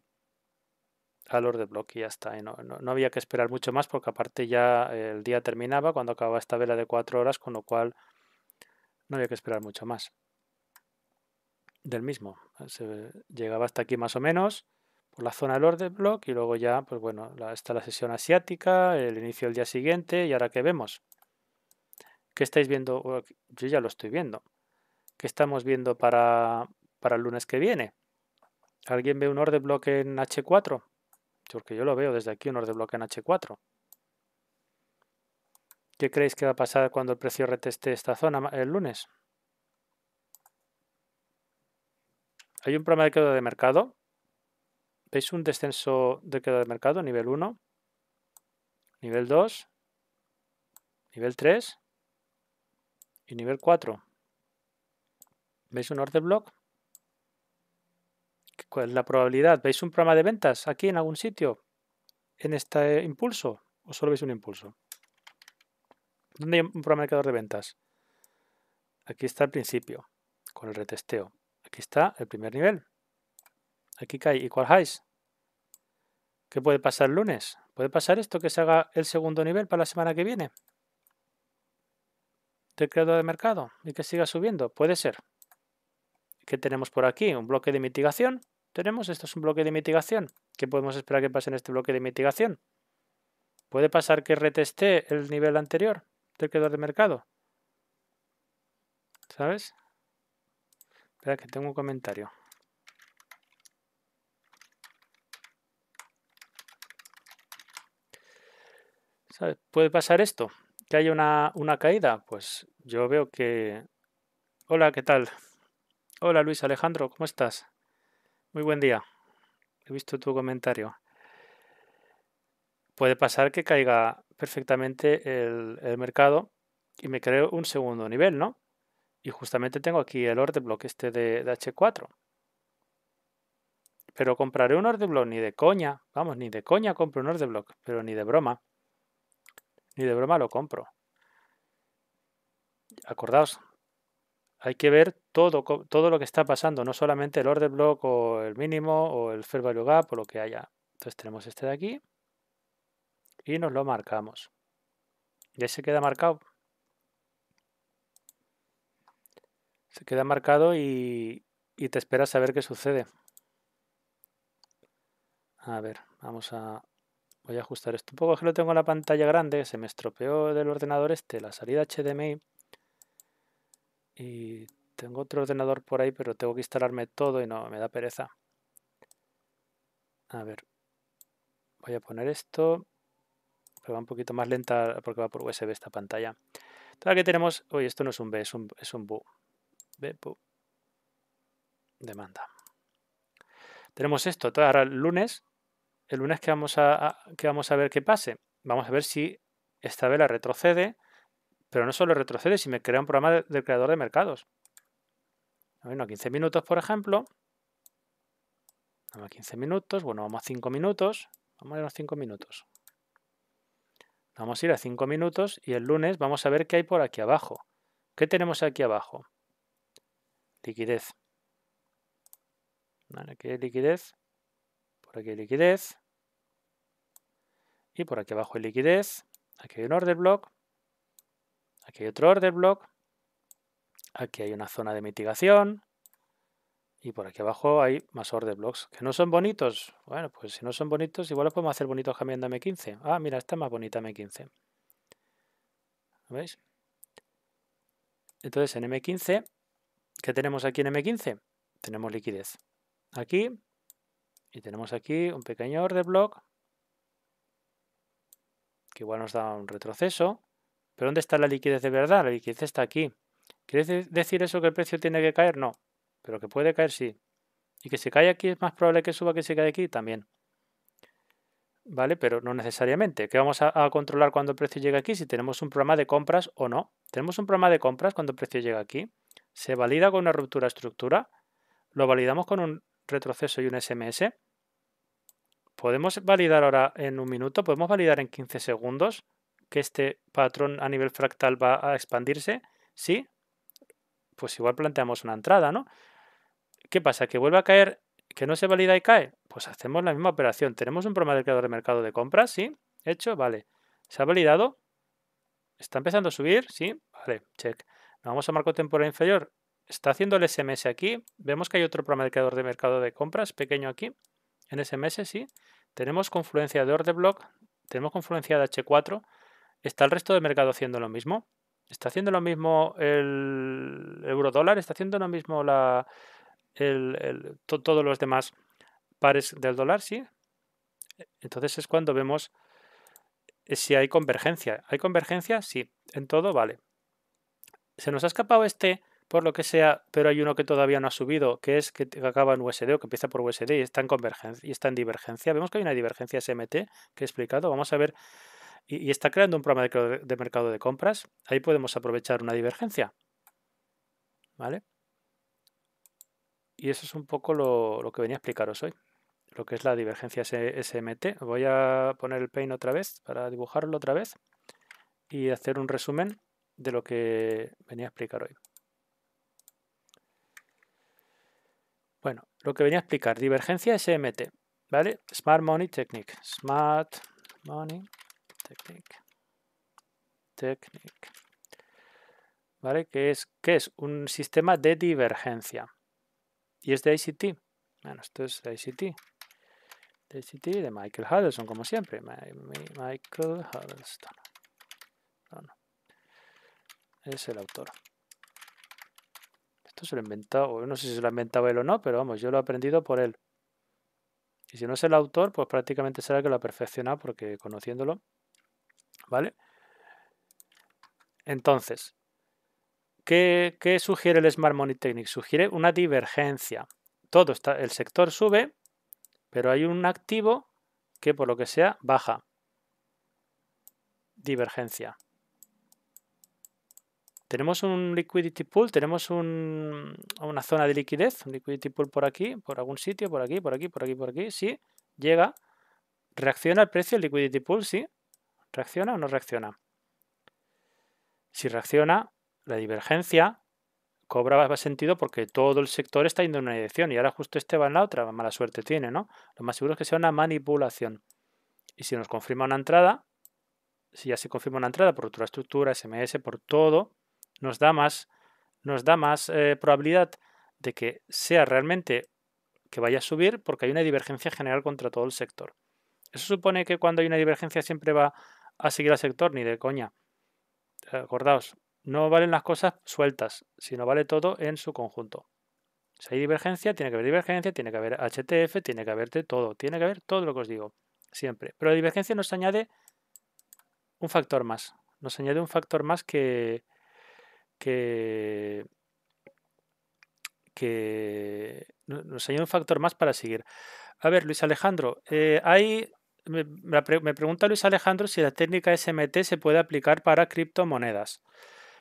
al orden block y ya está. no, no, había que esperar mucho más porque aparte ya el día terminaba cuando acababa esta vela de 4 horas, con lo cual no había que esperar mucho más. Del mismo. Se llegaba hasta aquí más o menos por la zona del order block y luego ya, pues bueno, está la sesión asiática, el inicio del día siguiente y ahora que vemos. ¿Qué estáis viendo? Yo ya lo estoy viendo que estamos viendo para, el lunes que viene. ¿Alguien ve un orden bloque en H4? Porque yo lo veo desde aquí, un orden bloque en H4. ¿Qué creéis que va a pasar cuando el precio reteste esta zona el lunes? Hay un problema de queda de mercado. ¿Veis un descenso de queda de mercado? Nivel 1, nivel 2, nivel 3 y nivel 4. ¿Veis un order block? ¿Cuál es la probabilidad? ¿Veis un programa de ventas aquí en algún sitio? ¿En este impulso? ¿O solo veis un impulso? ¿Dónde hay un programa mercado de ventas? Aquí está el principio, con el retesteo. Aquí está el primer nivel. Aquí cae cuál highs. ¿Qué puede pasar el lunes? ¿Puede pasar esto que se haga el segundo nivel para la semana que viene? Del creador de mercado y que siga subiendo. Puede ser. ¿Qué tenemos por aquí? Un bloque de mitigación. Tenemos, esto es un bloque de mitigación. ¿Qué podemos esperar que pase en este bloque de mitigación? ¿Puede pasar que reteste el nivel anterior del quedó de mercado? ¿Sabes? Espera que tengo un comentario. ¿Sabes? ¿Puede pasar esto? ¿Que haya una, una caída? Pues yo veo que... Hola, ¿qué tal? Hola Luis Alejandro, ¿cómo estás? Muy buen día. He visto tu comentario. Puede pasar que caiga perfectamente el, mercado y me creo un segundo nivel, ¿no? Y justamente tengo aquí el order block este de, de H4. Pero compraré un order block ni de coña. Vamos, ni de coña compro un order block, pero ni de broma. Ni de broma lo compro. Acordaos, hay que ver todo, lo que está pasando, no solamente el order block o el mínimo o el fair value gap o lo que haya. Entonces tenemos este de aquí y nos lo marcamos. Y ahí se queda marcado. Se queda marcado y, te esperas a ver qué sucede. A ver, vamos a... Voy a ajustar esto un poco, que lo tengo en la pantalla grande, se me estropeó del ordenador este, la salida HDMI. Y tengo otro ordenador por ahí, pero tengo que instalarme todo y no, me da pereza. A ver, voy a poner esto, pero va un poquito más lenta porque va por USB esta pantalla. Entonces aquí tenemos, uy, esto no es un B, es un, es un B, Demanda. Tenemos esto, Entonces, ahora el lunes, el lunes que vamos a, que vamos a ver qué pase. Vamos a ver si esta vela retrocede, pero no solo retrocede, si me crea un programa del de creador de mercados. Bueno, 15 minutos, por ejemplo. Vamos a 15 minutos. Bueno, vamos a 5 minutos. Vamos a irnos 5 minutos. Vamos a ir a 5 minutos y el lunes vamos a ver qué hay por aquí abajo. ¿Qué tenemos aquí abajo? Liquidez. aquí hay liquidez. Por aquí hay liquidez. Y por aquí abajo hay liquidez. Aquí hay un order block. Aquí hay otro order block. Aquí hay una zona de mitigación. Y por aquí abajo hay más order blocks. ¿Que no son bonitos? Bueno, pues si no son bonitos, igual los podemos hacer bonitos cambiando M15. Ah, mira, esta es más bonita M15. ¿Veis? Entonces en M15, ¿qué tenemos aquí en M15? Tenemos liquidez. Aquí. Y tenemos aquí un pequeño order block. Que igual nos da un retroceso. ¿Pero dónde está la liquidez de verdad? La liquidez está aquí. ¿Quieres decir eso que el precio tiene que caer? No, pero que puede caer sí. Y que si cae aquí es más probable que suba que se cae aquí también. ¿Vale? Pero no necesariamente. ¿Qué vamos a, a controlar cuando el precio llega aquí? Si tenemos un programa de compras o no. Tenemos un programa de compras cuando el precio llega aquí. Se valida con una ruptura estructura. Lo validamos con un retroceso y un SMS. Podemos validar ahora en un minuto, podemos validar en 15 segundos que este patrón a nivel fractal va a expandirse. Sí, pues igual planteamos una entrada, ¿no? ¿Qué pasa? ¿Que vuelve a caer, que no se valida y cae? Pues hacemos la misma operación. ¿Tenemos un problema de creador de mercado de compras, Sí. ¿Hecho? Vale. ¿Se ha validado? ¿Está empezando a subir? Sí. Vale, check. Nos vamos a marco temporal inferior. Está haciendo el SMS aquí. Vemos que hay otro programa de creador de mercado de compras, pequeño aquí. En SMS, sí. Tenemos confluencia de order block. Tenemos confluencia de H4. Está el resto del mercado haciendo lo mismo está haciendo lo mismo el euro dólar? está haciendo lo mismo la, el, todos los demás pares del dólar, ¿sí? E, entonces es cuando vemos eh, si hay convergencia. ¿Hay convergencia? Sí. En todo, vale. Se nos ha escapado este, por lo que sea, pero hay uno que todavía no ha subido, que es que acaba en USD o que empieza por USD está en convergencia y está en divergencia. Vemos que hay una divergencia SMT que he explicado. Vamos a ver y, está creando un programa de, mercado de compras, ahí podemos aprovechar una divergencia. ¿Vale? Y eso es un poco lo, que venía a explicaros hoy, lo que es la divergencia SMT. Voy a poner el paint otra vez para dibujarlo otra vez y hacer un resumen de lo que venía a explicar hoy. Bueno, lo que venía a explicar, divergencia SMT, ¿vale? Smart Money Technique, Smart Money Technique. ¿Vale? Que es, es un sistema de divergencia. ¿Y es de ICT? Bueno, esto es de ICT. De ICT de Michael Huddleston, como siempre. Michael Huddleston. Es el autor. Esto se lo he inventado, no sé si se lo ha inventado él o no, pero vamos, yo lo he aprendido por él. Y si no es el autor, pues prácticamente será que lo ha perfeccionado, porque conociéndolo, ¿vale? Entonces, ¿qué, sugiere el Smart Money Technique? Sugiere una divergencia. Todo está, el sector sube, pero hay un activo que por lo que sea baja. Divergencia. Tenemos un liquidity pool, tenemos una zona de liquidez, un liquidity pool por aquí, por algún sitio, por aquí, por aquí, por aquí, por aquí, sí, llega, reacciona el precio, el liquidity pool, sí, ¿Reacciona o no reacciona? Si reacciona, la divergencia cobra más sentido porque todo el sector está yendo en una dirección y ahora justo este va en la otra, mala suerte tiene, ¿no? Lo más seguro es que sea una manipulación. Y si nos confirma una entrada, si ya se confirma una entrada por otra estructura, SMS, por todo, nos da más, nos da más eh, probabilidad de que sea realmente que vaya a subir porque hay una divergencia general contra todo el sector. Eso supone que cuando hay una divergencia siempre va a seguir al sector, ni de coña. Acordaos, no valen las cosas sueltas, sino vale todo en su conjunto. Si hay divergencia, tiene que haber divergencia, tiene que haber HTF, tiene que haber todo, tiene que haber todo lo que os digo, siempre. Pero la divergencia nos añade un factor más, nos añade un factor más que, que, que nos añade un factor más para seguir. A ver, Luis Alejandro, eh, hay me, pregunta Luis Alejandro si la técnica SMT se puede aplicar para criptomonedas.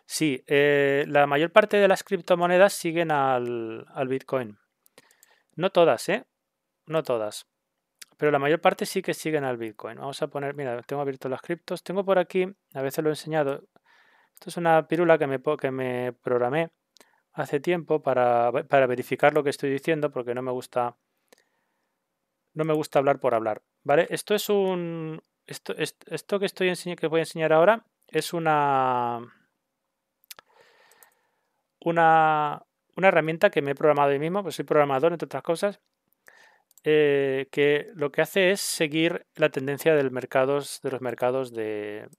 Sí, eh, la mayor parte de las criptomonedas siguen al, Bitcoin. No todas, ¿eh? No todas. Pero la mayor parte sí que siguen al Bitcoin. Vamos a poner, mira, tengo abierto las criptos. Tengo por aquí, a veces lo he enseñado. Esto es una pirula que me, que me programé hace tiempo para verificar lo que estoy diciendo porque no me gusta no me gusta hablar por hablar, ¿vale? Esto es un... Esto, que, estoy que voy a enseñar ahora es una... Una, una herramienta que me he programado yo mismo, pues soy programador, entre otras cosas, eh, que lo que hace es seguir la tendencia de los mercados de,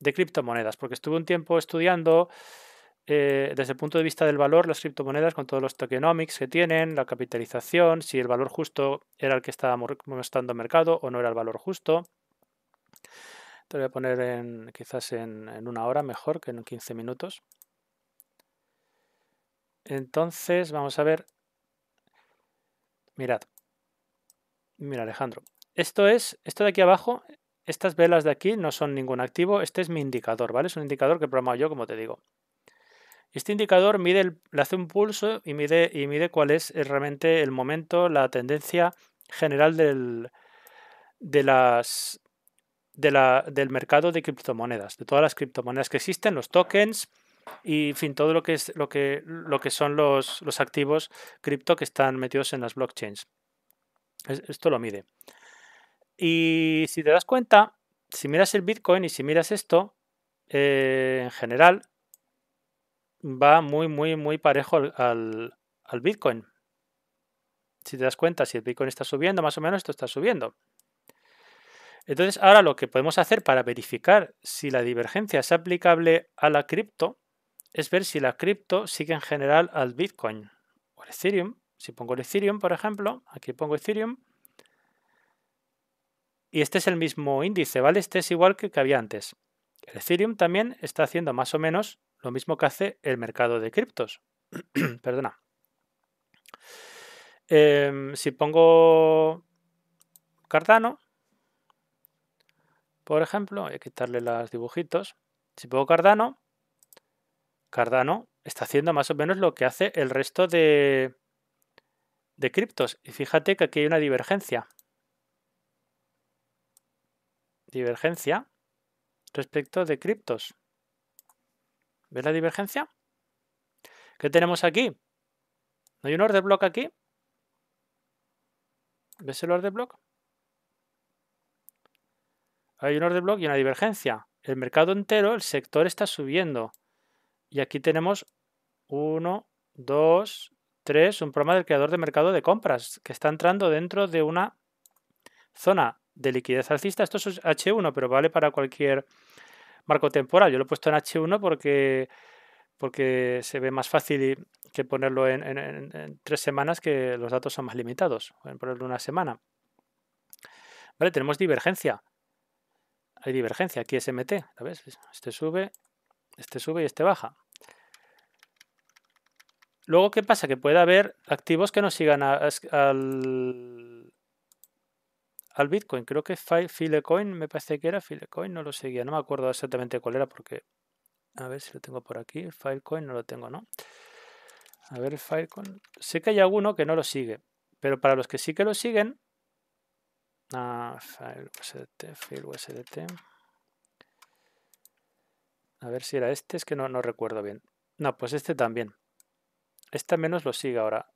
de criptomonedas, porque estuve un tiempo estudiando eh, desde el punto de vista del valor, las criptomonedas con todos los tokenomics que tienen, la capitalización, si el valor justo era el que estaba mostrando el mercado o no era el valor justo. Te voy a poner en, quizás en, una hora mejor que en 15 minutos. Entonces, vamos a ver. Mirad. Mira, Alejandro. Esto es, esto de aquí abajo, estas velas de aquí no son ningún activo. Este es mi indicador, ¿vale? Es un indicador que he programado yo, como te digo. Este indicador mide le hace un pulso y mide, y mide cuál es eh, realmente el momento, la tendencia general del, de las, del mercado de criptomonedas, de todas las criptomonedas que existen, los tokens y fin, todo lo que es lo que, lo que son los, activos cripto que están metidos en las blockchains. esto lo mide. Y si te das cuenta, si miras el Bitcoin y si miras esto, eh, en general, va muy, muy, muy parejo al, Bitcoin. Si te das cuenta, si el Bitcoin está subiendo, más o menos esto está subiendo. Entonces, ahora lo que podemos hacer para verificar si la divergencia es aplicable a la cripto es ver si la cripto sigue en general al Bitcoin o al Ethereum. Si pongo el Ethereum, por ejemplo, aquí pongo Ethereum. Y este es el mismo índice, ¿vale? Este es igual que que había antes. El Ethereum también está haciendo más o menos lo mismo que hace el mercado de criptos. Perdona. Em, si pongo Cardano, por ejemplo, voy a quitarle los dibujitos. Si pongo Cardano, Cardano está haciendo más o menos lo que hace el resto de, de criptos. Y fíjate que aquí hay una divergencia. Divergencia respecto de criptos. ¿Ves la divergencia? ¿Qué tenemos aquí? ¿No hay un order block aquí? ¿Ves el order block? Hay un order block y una divergencia. El mercado entero, el sector está subiendo. Y aquí tenemos 1, 2, 3, un programa del creador de mercado de compras que está entrando dentro de una zona de liquidez alcista. Esto es H1, pero vale para cualquier marco temporal. Yo lo he puesto en H1 porque, porque se ve más fácil que ponerlo en, tres semanas que los datos son más limitados. Pueden ponerlo una semana. Vale, tenemos divergencia. Hay divergencia, aquí SMT, MT. Este sube, este sube y este baja. Luego, ¿qué pasa? Que puede haber activos que no sigan al al Bitcoin. Creo que Filecoin, me parece que era Filecoin, no lo seguía, no me acuerdo exactamente cuál era porque... A ver si lo tengo por aquí. Filecoin no lo tengo, ¿no? A ver, Filecoin. Sé que hay alguno que no lo sigue, pero para los que sí que lo siguen... Ah, a ver si era este, es que no, no recuerdo bien. No, pues este también. Este menos lo sigue ahora.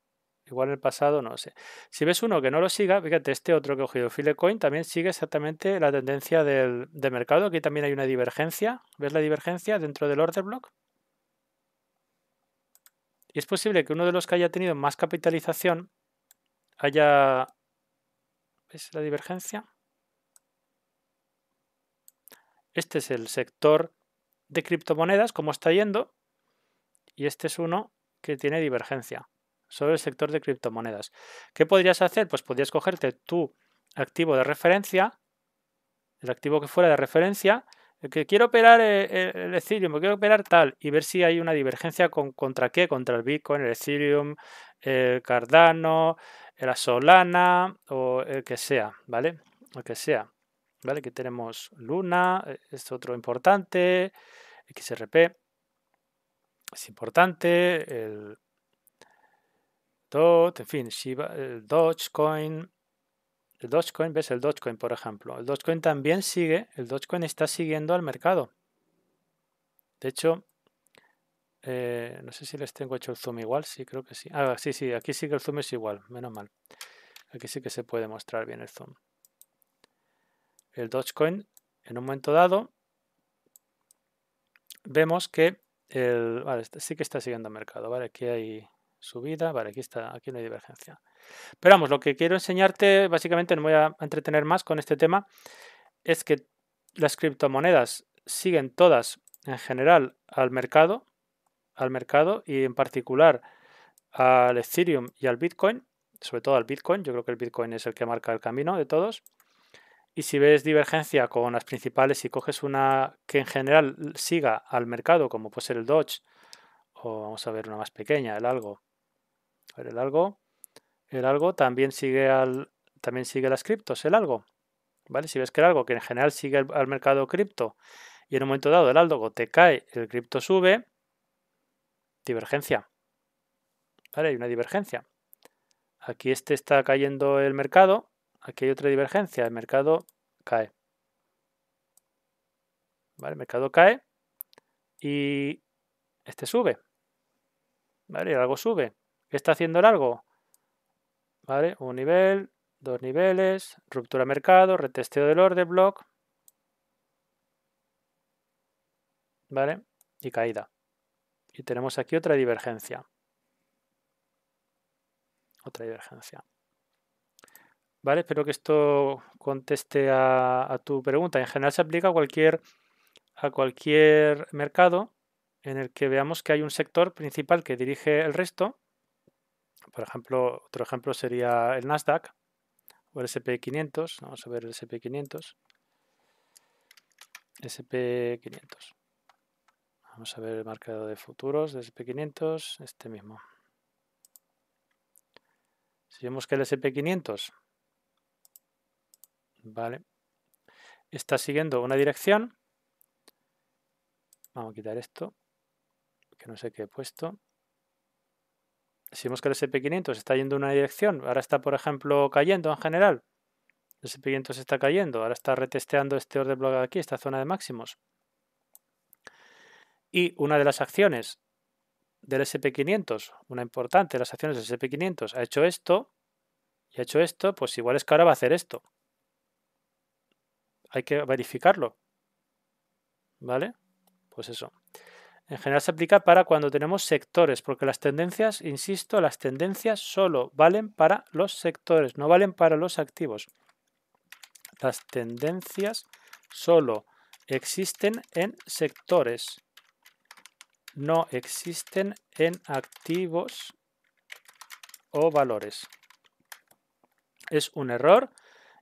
Igual el pasado, no sé. Si ves uno que no lo siga, fíjate, este otro que he cogido, Filecoin, también sigue exactamente la tendencia del, de mercado. Aquí también hay una divergencia. ¿Ves la divergencia dentro del order block? Y es posible que uno de los que haya tenido más capitalización haya... ¿Ves la divergencia? Este es el sector de criptomonedas, como está yendo, y este es uno que tiene divergencia sobre el sector de criptomonedas. ¿Qué podrías hacer? Pues podrías cogerte tu activo de referencia, el activo que fuera de referencia, el que quiero operar eh, el Ethereum, quiero operar tal, y ver si hay una divergencia contra qué, contra el Bitcoin, el Ethereum, el Cardano, la Solana o el que sea, ¿vale? lo que sea. ¿Vale? Aquí tenemos Luna, eh, es otro importante, XRP, es importante, el en fin, el Dogecoin. El Dogecoin, ves el Dogecoin, por ejemplo. El Dogecoin también sigue, el Dogecoin está siguiendo al mercado. De hecho, eh, no sé si les tengo hecho el zoom igual, sí, creo que sí. Ah, sí, sí, aquí sí que el zoom es igual, menos mal. Aquí sí que se puede mostrar bien el zoom. El Dogecoin, en un momento dado, vemos que el, este sí que está siguiendo al mercado, ¿vale? Aquí hay subida, vale, aquí está, aquí no hay divergencia. Pero vamos, lo que quiero enseñarte, básicamente no voy a entretener más con este tema, es que las criptomonedas siguen todas en general al mercado, al mercado y en particular al Ethereum y al Bitcoin, sobre todo al Bitcoin, yo creo que el Bitcoin es el que marca el camino de todos. Y si ves divergencia con las principales y coges una que en general siga al mercado, como puede ser el Dodge, o vamos a ver una más pequeña, el algo, el algo. El algo también sigue al. También sigue las criptos, el algo. ¿Vale? Si ves que el algo, que en general sigue al, mercado cripto, y en un momento dado el algo te cae, el cripto sube, divergencia. Hay una divergencia. Aquí este está cayendo el mercado, aquí hay otra divergencia, el mercado cae. El mercado cae y este sube. ¿Vale? El algo sube está haciendo largo? ¿Vale? Un nivel, dos niveles, ruptura mercado, retesteo del order block. ¿Vale? Y caída. Y tenemos aquí otra divergencia. Otra divergencia. ¿Vale? Espero que esto conteste a, a tu pregunta. En general se aplica a cualquier, a cualquier mercado en el que veamos que hay un sector principal que dirige el resto por ejemplo, otro ejemplo sería el Nasdaq o el SP500. Vamos a ver el SP500. SP500. Vamos a ver el marcado de futuros del SP500, este mismo. Si vemos que el SP500, vale, está siguiendo una dirección. Vamos a quitar esto, que no sé qué he puesto si vemos que el SP500 está yendo en una dirección, ahora está, por ejemplo, cayendo en general, el SP500 está cayendo, ahora está retesteando este orden de aquí, esta zona de máximos, y una de las acciones del SP500, una importante de las acciones del SP500, ha hecho esto, y ha hecho esto, pues igual es que ahora va a hacer esto. Hay que verificarlo. ¿Vale? Pues eso. En general se aplica para cuando tenemos sectores, porque las tendencias, insisto, las tendencias solo valen para los sectores, no valen para los activos. Las tendencias solo existen en sectores, no existen en activos o valores. Es un error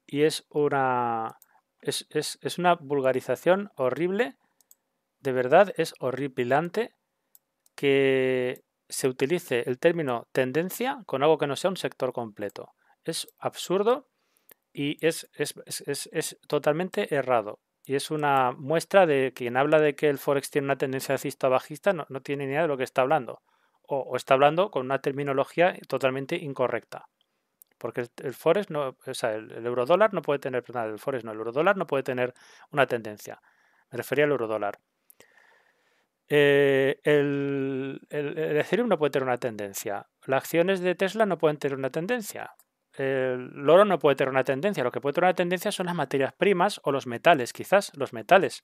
y es una, es, es, es una vulgarización horrible de verdad es horripilante que se utilice el término tendencia con algo que no sea un sector completo. Es absurdo y es, totalmente errado. Y es una muestra de quien habla de que el Forex tiene una tendencia alcista bajista, no, tiene ni idea de lo que está hablando. O, está hablando con una terminología totalmente incorrecta. Porque el, Forex no, o sea, el, eurodólar no puede tener, perdón, el Forex no, el eurodólar no puede tener una tendencia. Me refería al eurodólar. Eh, el, el, no puede tener una tendencia. Las acciones de Tesla no pueden tener una tendencia. El oro no puede tener una tendencia. Lo que puede tener una tendencia son las materias primas o los metales, quizás los metales.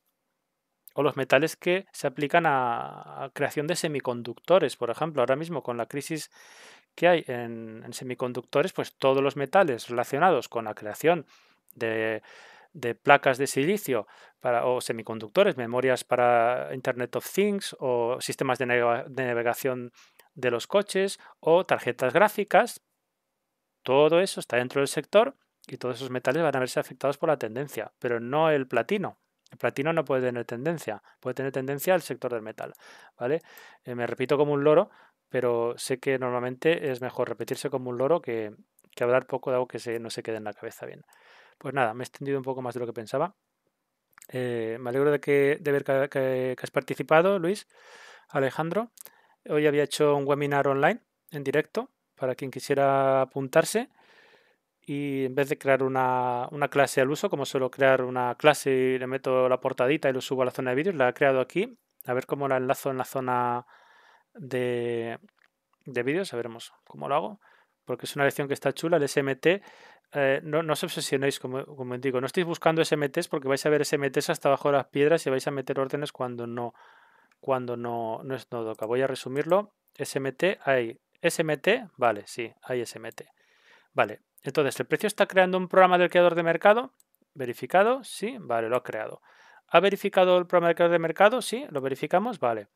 O los metales que se aplican a, creación de semiconductores. Por ejemplo, ahora mismo con la crisis que hay en semiconductores, pues todos los metales relacionados con la creación de de placas de silicio para, o semiconductores, memorias para Internet of Things o sistemas de, navegación de los coches o tarjetas gráficas. Todo eso está dentro del sector y todos esos metales van a verse afectados por la tendencia, pero no el platino. El platino no puede tener tendencia, puede tener tendencia al sector del metal. ¿vale? Eh, me repito como un loro, pero sé que normalmente es mejor repetirse como un loro que, hablar poco de algo que no se quede en la cabeza bien. Pues nada, me he extendido un poco más de lo que pensaba. Eh, me alegro de, que, de ver que, has participado, Luis, Alejandro. Hoy había hecho un webinar online, en directo, para quien quisiera apuntarse. Y en vez de crear una, clase al uso, como suelo crear una clase y le meto la portadita y lo subo a la zona de vídeos, la he creado aquí. A ver cómo la enlazo en la zona de, de vídeos. A veremos cómo lo hago. Porque es una lección que está chula, el SMT eh, no, os obsesionéis, como, como digo, no estáis buscando SMTs porque vais a ver SMTs hasta abajo de las piedras y vais a meter órdenes cuando no, cuando no, no es Nodoka. Voy a resumirlo. SMT, hay SMT, vale, sí, hay SMT. Vale, entonces, ¿el precio está creando un programa del creador de mercado? ¿Verificado? Sí, vale, lo ha creado. ¿Ha verificado el programa del creador de mercado? Sí, lo verificamos, vale.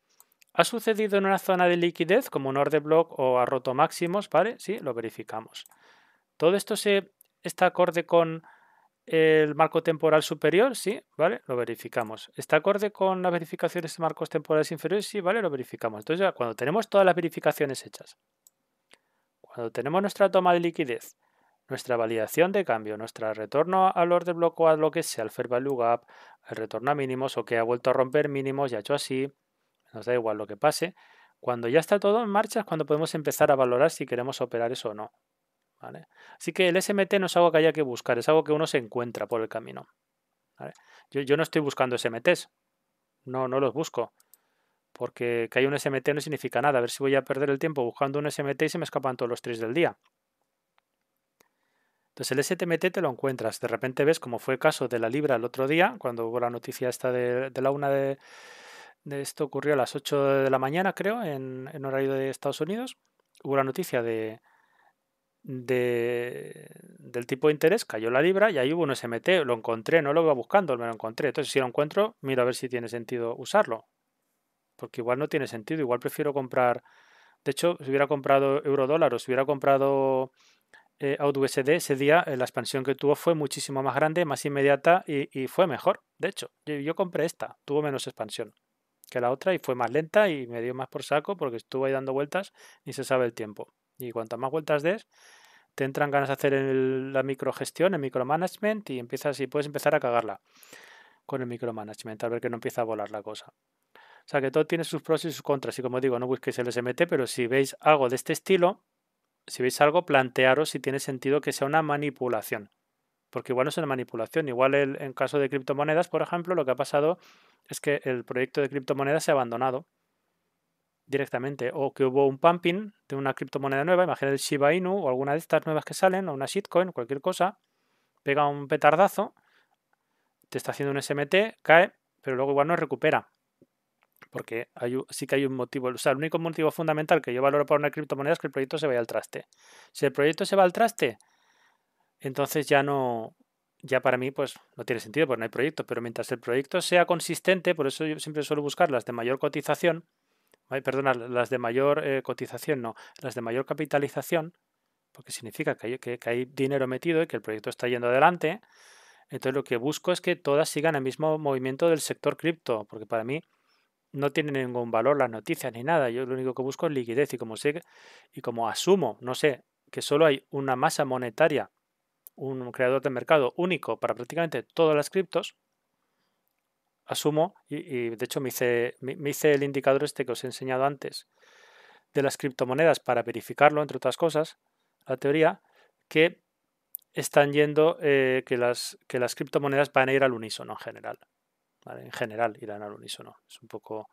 ¿Ha sucedido en una zona de liquidez como un order block o ha roto máximos? Vale, sí, lo verificamos. Todo esto se está acorde con el marco temporal superior, sí, ¿vale? Lo verificamos. ¿Está acorde con las verificaciones de marcos temporales inferiores? Sí, ¿vale? Lo verificamos. Entonces, ya, cuando tenemos todas las verificaciones hechas, cuando tenemos nuestra toma de liquidez, nuestra validación de cambio, nuestro retorno al orden de o a lo que sea, el fair value gap, el retorno a mínimos o que ha vuelto a romper mínimos y ha hecho así, nos da igual lo que pase. Cuando ya está todo en marcha es cuando podemos empezar a valorar si queremos operar eso o no. Así que el SMT no es algo que haya que buscar, es algo que uno se encuentra por el camino. Yo, no estoy buscando SMTs, no, no los busco, porque que haya un SMT no significa nada. A ver si voy a perder el tiempo buscando un SMT y se me escapan todos los tres del día. Entonces el SMT te lo encuentras. De repente ves, como fue el caso de la Libra el otro día, cuando hubo la noticia esta de, la una de, de, esto ocurrió a las 8 de la mañana, creo, en, en horario de Estados Unidos. Hubo la noticia de, del tipo de interés, cayó la libra y ahí hubo un SMT, lo encontré, no lo iba buscando, me lo encontré. Entonces, si lo encuentro, miro a ver si tiene sentido usarlo. Porque igual no tiene sentido, igual prefiero comprar. De hecho, si hubiera comprado eurodólar o si hubiera comprado Auto eh, USD ese día eh, la expansión que tuvo fue muchísimo más grande, más inmediata y, fue mejor. De hecho, yo, yo compré esta, tuvo menos expansión que la otra y fue más lenta y me dio más por saco porque estuvo ahí dando vueltas y se sabe el tiempo. Y cuantas más vueltas des, te entran ganas de hacer el, la microgestión, el micromanagement y empiezas y puedes empezar a cagarla con el micromanagement, a ver que no empieza a volar la cosa. O sea que todo tiene sus pros y sus contras. Y como digo, no busquéis el SMT, pero si veis algo de este estilo, si veis algo, plantearos si tiene sentido que sea una manipulación. Porque igual no es una manipulación. Igual el, en caso de criptomonedas, por ejemplo, lo que ha pasado es que el proyecto de criptomonedas se ha abandonado directamente o que hubo un pumping de una criptomoneda nueva, imagina el Shiba Inu o alguna de estas nuevas que salen o una shitcoin, cualquier cosa, pega un petardazo, te está haciendo un SMT, cae, pero luego igual no recupera. Porque hay, sí que hay un motivo, o sea, el único motivo fundamental que yo valoro para una criptomoneda es que el proyecto se vaya al traste. Si el proyecto se va al traste, entonces ya no, ya para mí pues no tiene sentido, pues no hay proyecto, pero mientras el proyecto sea consistente, por eso yo siempre suelo buscar las de mayor cotización, perdona, las de mayor eh, cotización no, las de mayor capitalización, porque significa que hay, hay dinero metido y que el proyecto está yendo adelante. Entonces lo que busco es que todas sigan el mismo movimiento del sector cripto, porque para mí no tiene ningún valor las noticias ni nada. Yo lo único que busco es liquidez y como sigue y como asumo, no sé, que solo hay una masa monetaria, un creador de mercado único para prácticamente todas las criptos, asumo, y, de hecho me hice, el indicador este que os he enseñado antes de las criptomonedas para verificarlo, entre otras cosas, la teoría, que están yendo, eh, que, las, que las criptomonedas van a ir al unísono en general. En general irán al unísono. Es un poco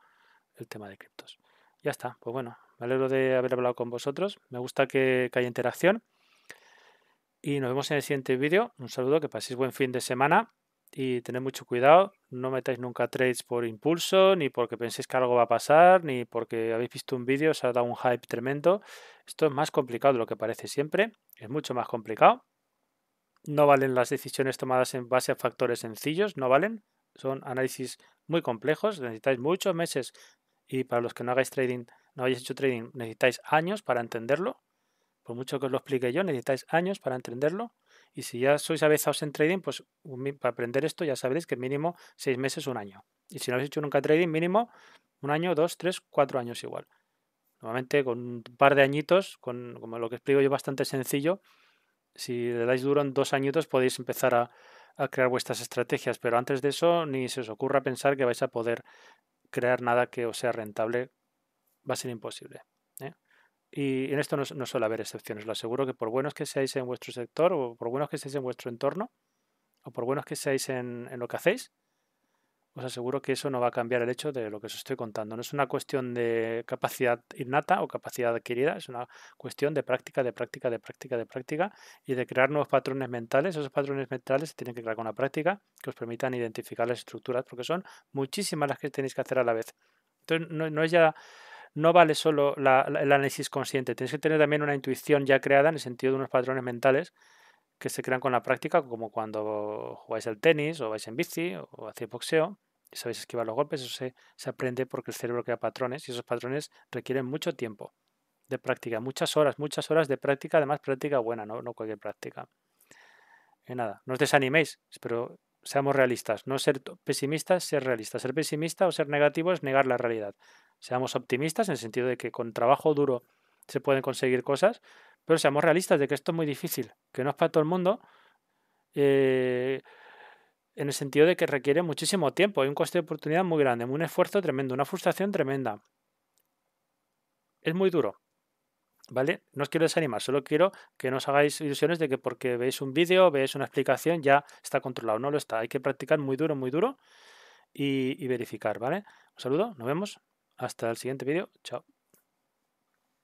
el tema de criptos. Ya está, pues bueno, me alegro de haber hablado con vosotros. Me gusta que haya interacción. Y nos vemos en el siguiente vídeo. Un saludo, que paséis buen fin de semana y tened mucho cuidado. No metáis nunca trades por impulso, ni porque penséis que algo va a pasar, ni porque habéis visto un vídeo, os ha dado un hype tremendo. Esto es más complicado de lo que parece siempre, es mucho más complicado. No valen las decisiones tomadas en base a factores sencillos, no valen. Son análisis muy complejos, necesitáis muchos meses y para los que no hagáis trading, no hayáis hecho trading, necesitáis años para entenderlo. Por mucho que os lo explique yo, necesitáis años para entenderlo. Y si ya sois avezados en trading, pues para aprender esto ya sabréis que mínimo seis meses, un año. Y si no habéis hecho nunca trading, mínimo un año, dos, tres, cuatro años igual. Normalmente con un par de añitos, con, como lo que explico yo bastante sencillo, si le dais duro en dos añitos podéis empezar a crear vuestras estrategias, pero antes de eso ni se os ocurra pensar que vais a poder crear nada que os sea rentable, va a ser imposible. Y en esto no, suele haber excepciones, lo aseguro que por buenos que seáis en vuestro sector o por buenos que seáis en vuestro entorno o por buenos que seáis en, lo que hacéis, os aseguro que eso no va a cambiar el hecho de lo que os estoy contando. No es una cuestión de capacidad innata o capacidad adquirida, es una cuestión de práctica, de práctica, de práctica, de práctica y de crear nuevos patrones mentales. Esos patrones mentales se tienen que crear con la práctica que os permitan identificar las estructuras, porque son muchísimas las que tenéis que hacer a la vez. Entonces, no es ya no vale solo el análisis consciente, tienes que tener también una intuición ya creada en el sentido de unos patrones mentales que se crean con la práctica, como cuando jugáis al tenis o vais en bici o hacéis boxeo y sabéis esquivar los golpes, eso se, se aprende porque el cerebro crea patrones y esos patrones requieren mucho tiempo de práctica, muchas horas, muchas horas de práctica, además práctica buena, no, cualquier práctica. Y nada, no os desaniméis, Espero seamos realistas. No ser pesimistas, ser realistas. Ser pesimista o ser negativo es negar la realidad. Seamos optimistas en el sentido de que con trabajo duro se pueden conseguir cosas, pero seamos realistas de que esto es muy difícil, que no es para todo el mundo, eh, en el sentido de que requiere muchísimo tiempo, hay un coste de oportunidad muy grande, un esfuerzo tremendo, una frustración tremenda. Es muy duro. ¿Vale? No os quiero desanimar, solo quiero que no os hagáis ilusiones de que porque veis un vídeo, veis una explicación, ya está controlado. No lo está. Hay que practicar muy duro, muy duro y, verificar, ¿vale? Un saludo, nos vemos. Hasta el siguiente vídeo. Chao.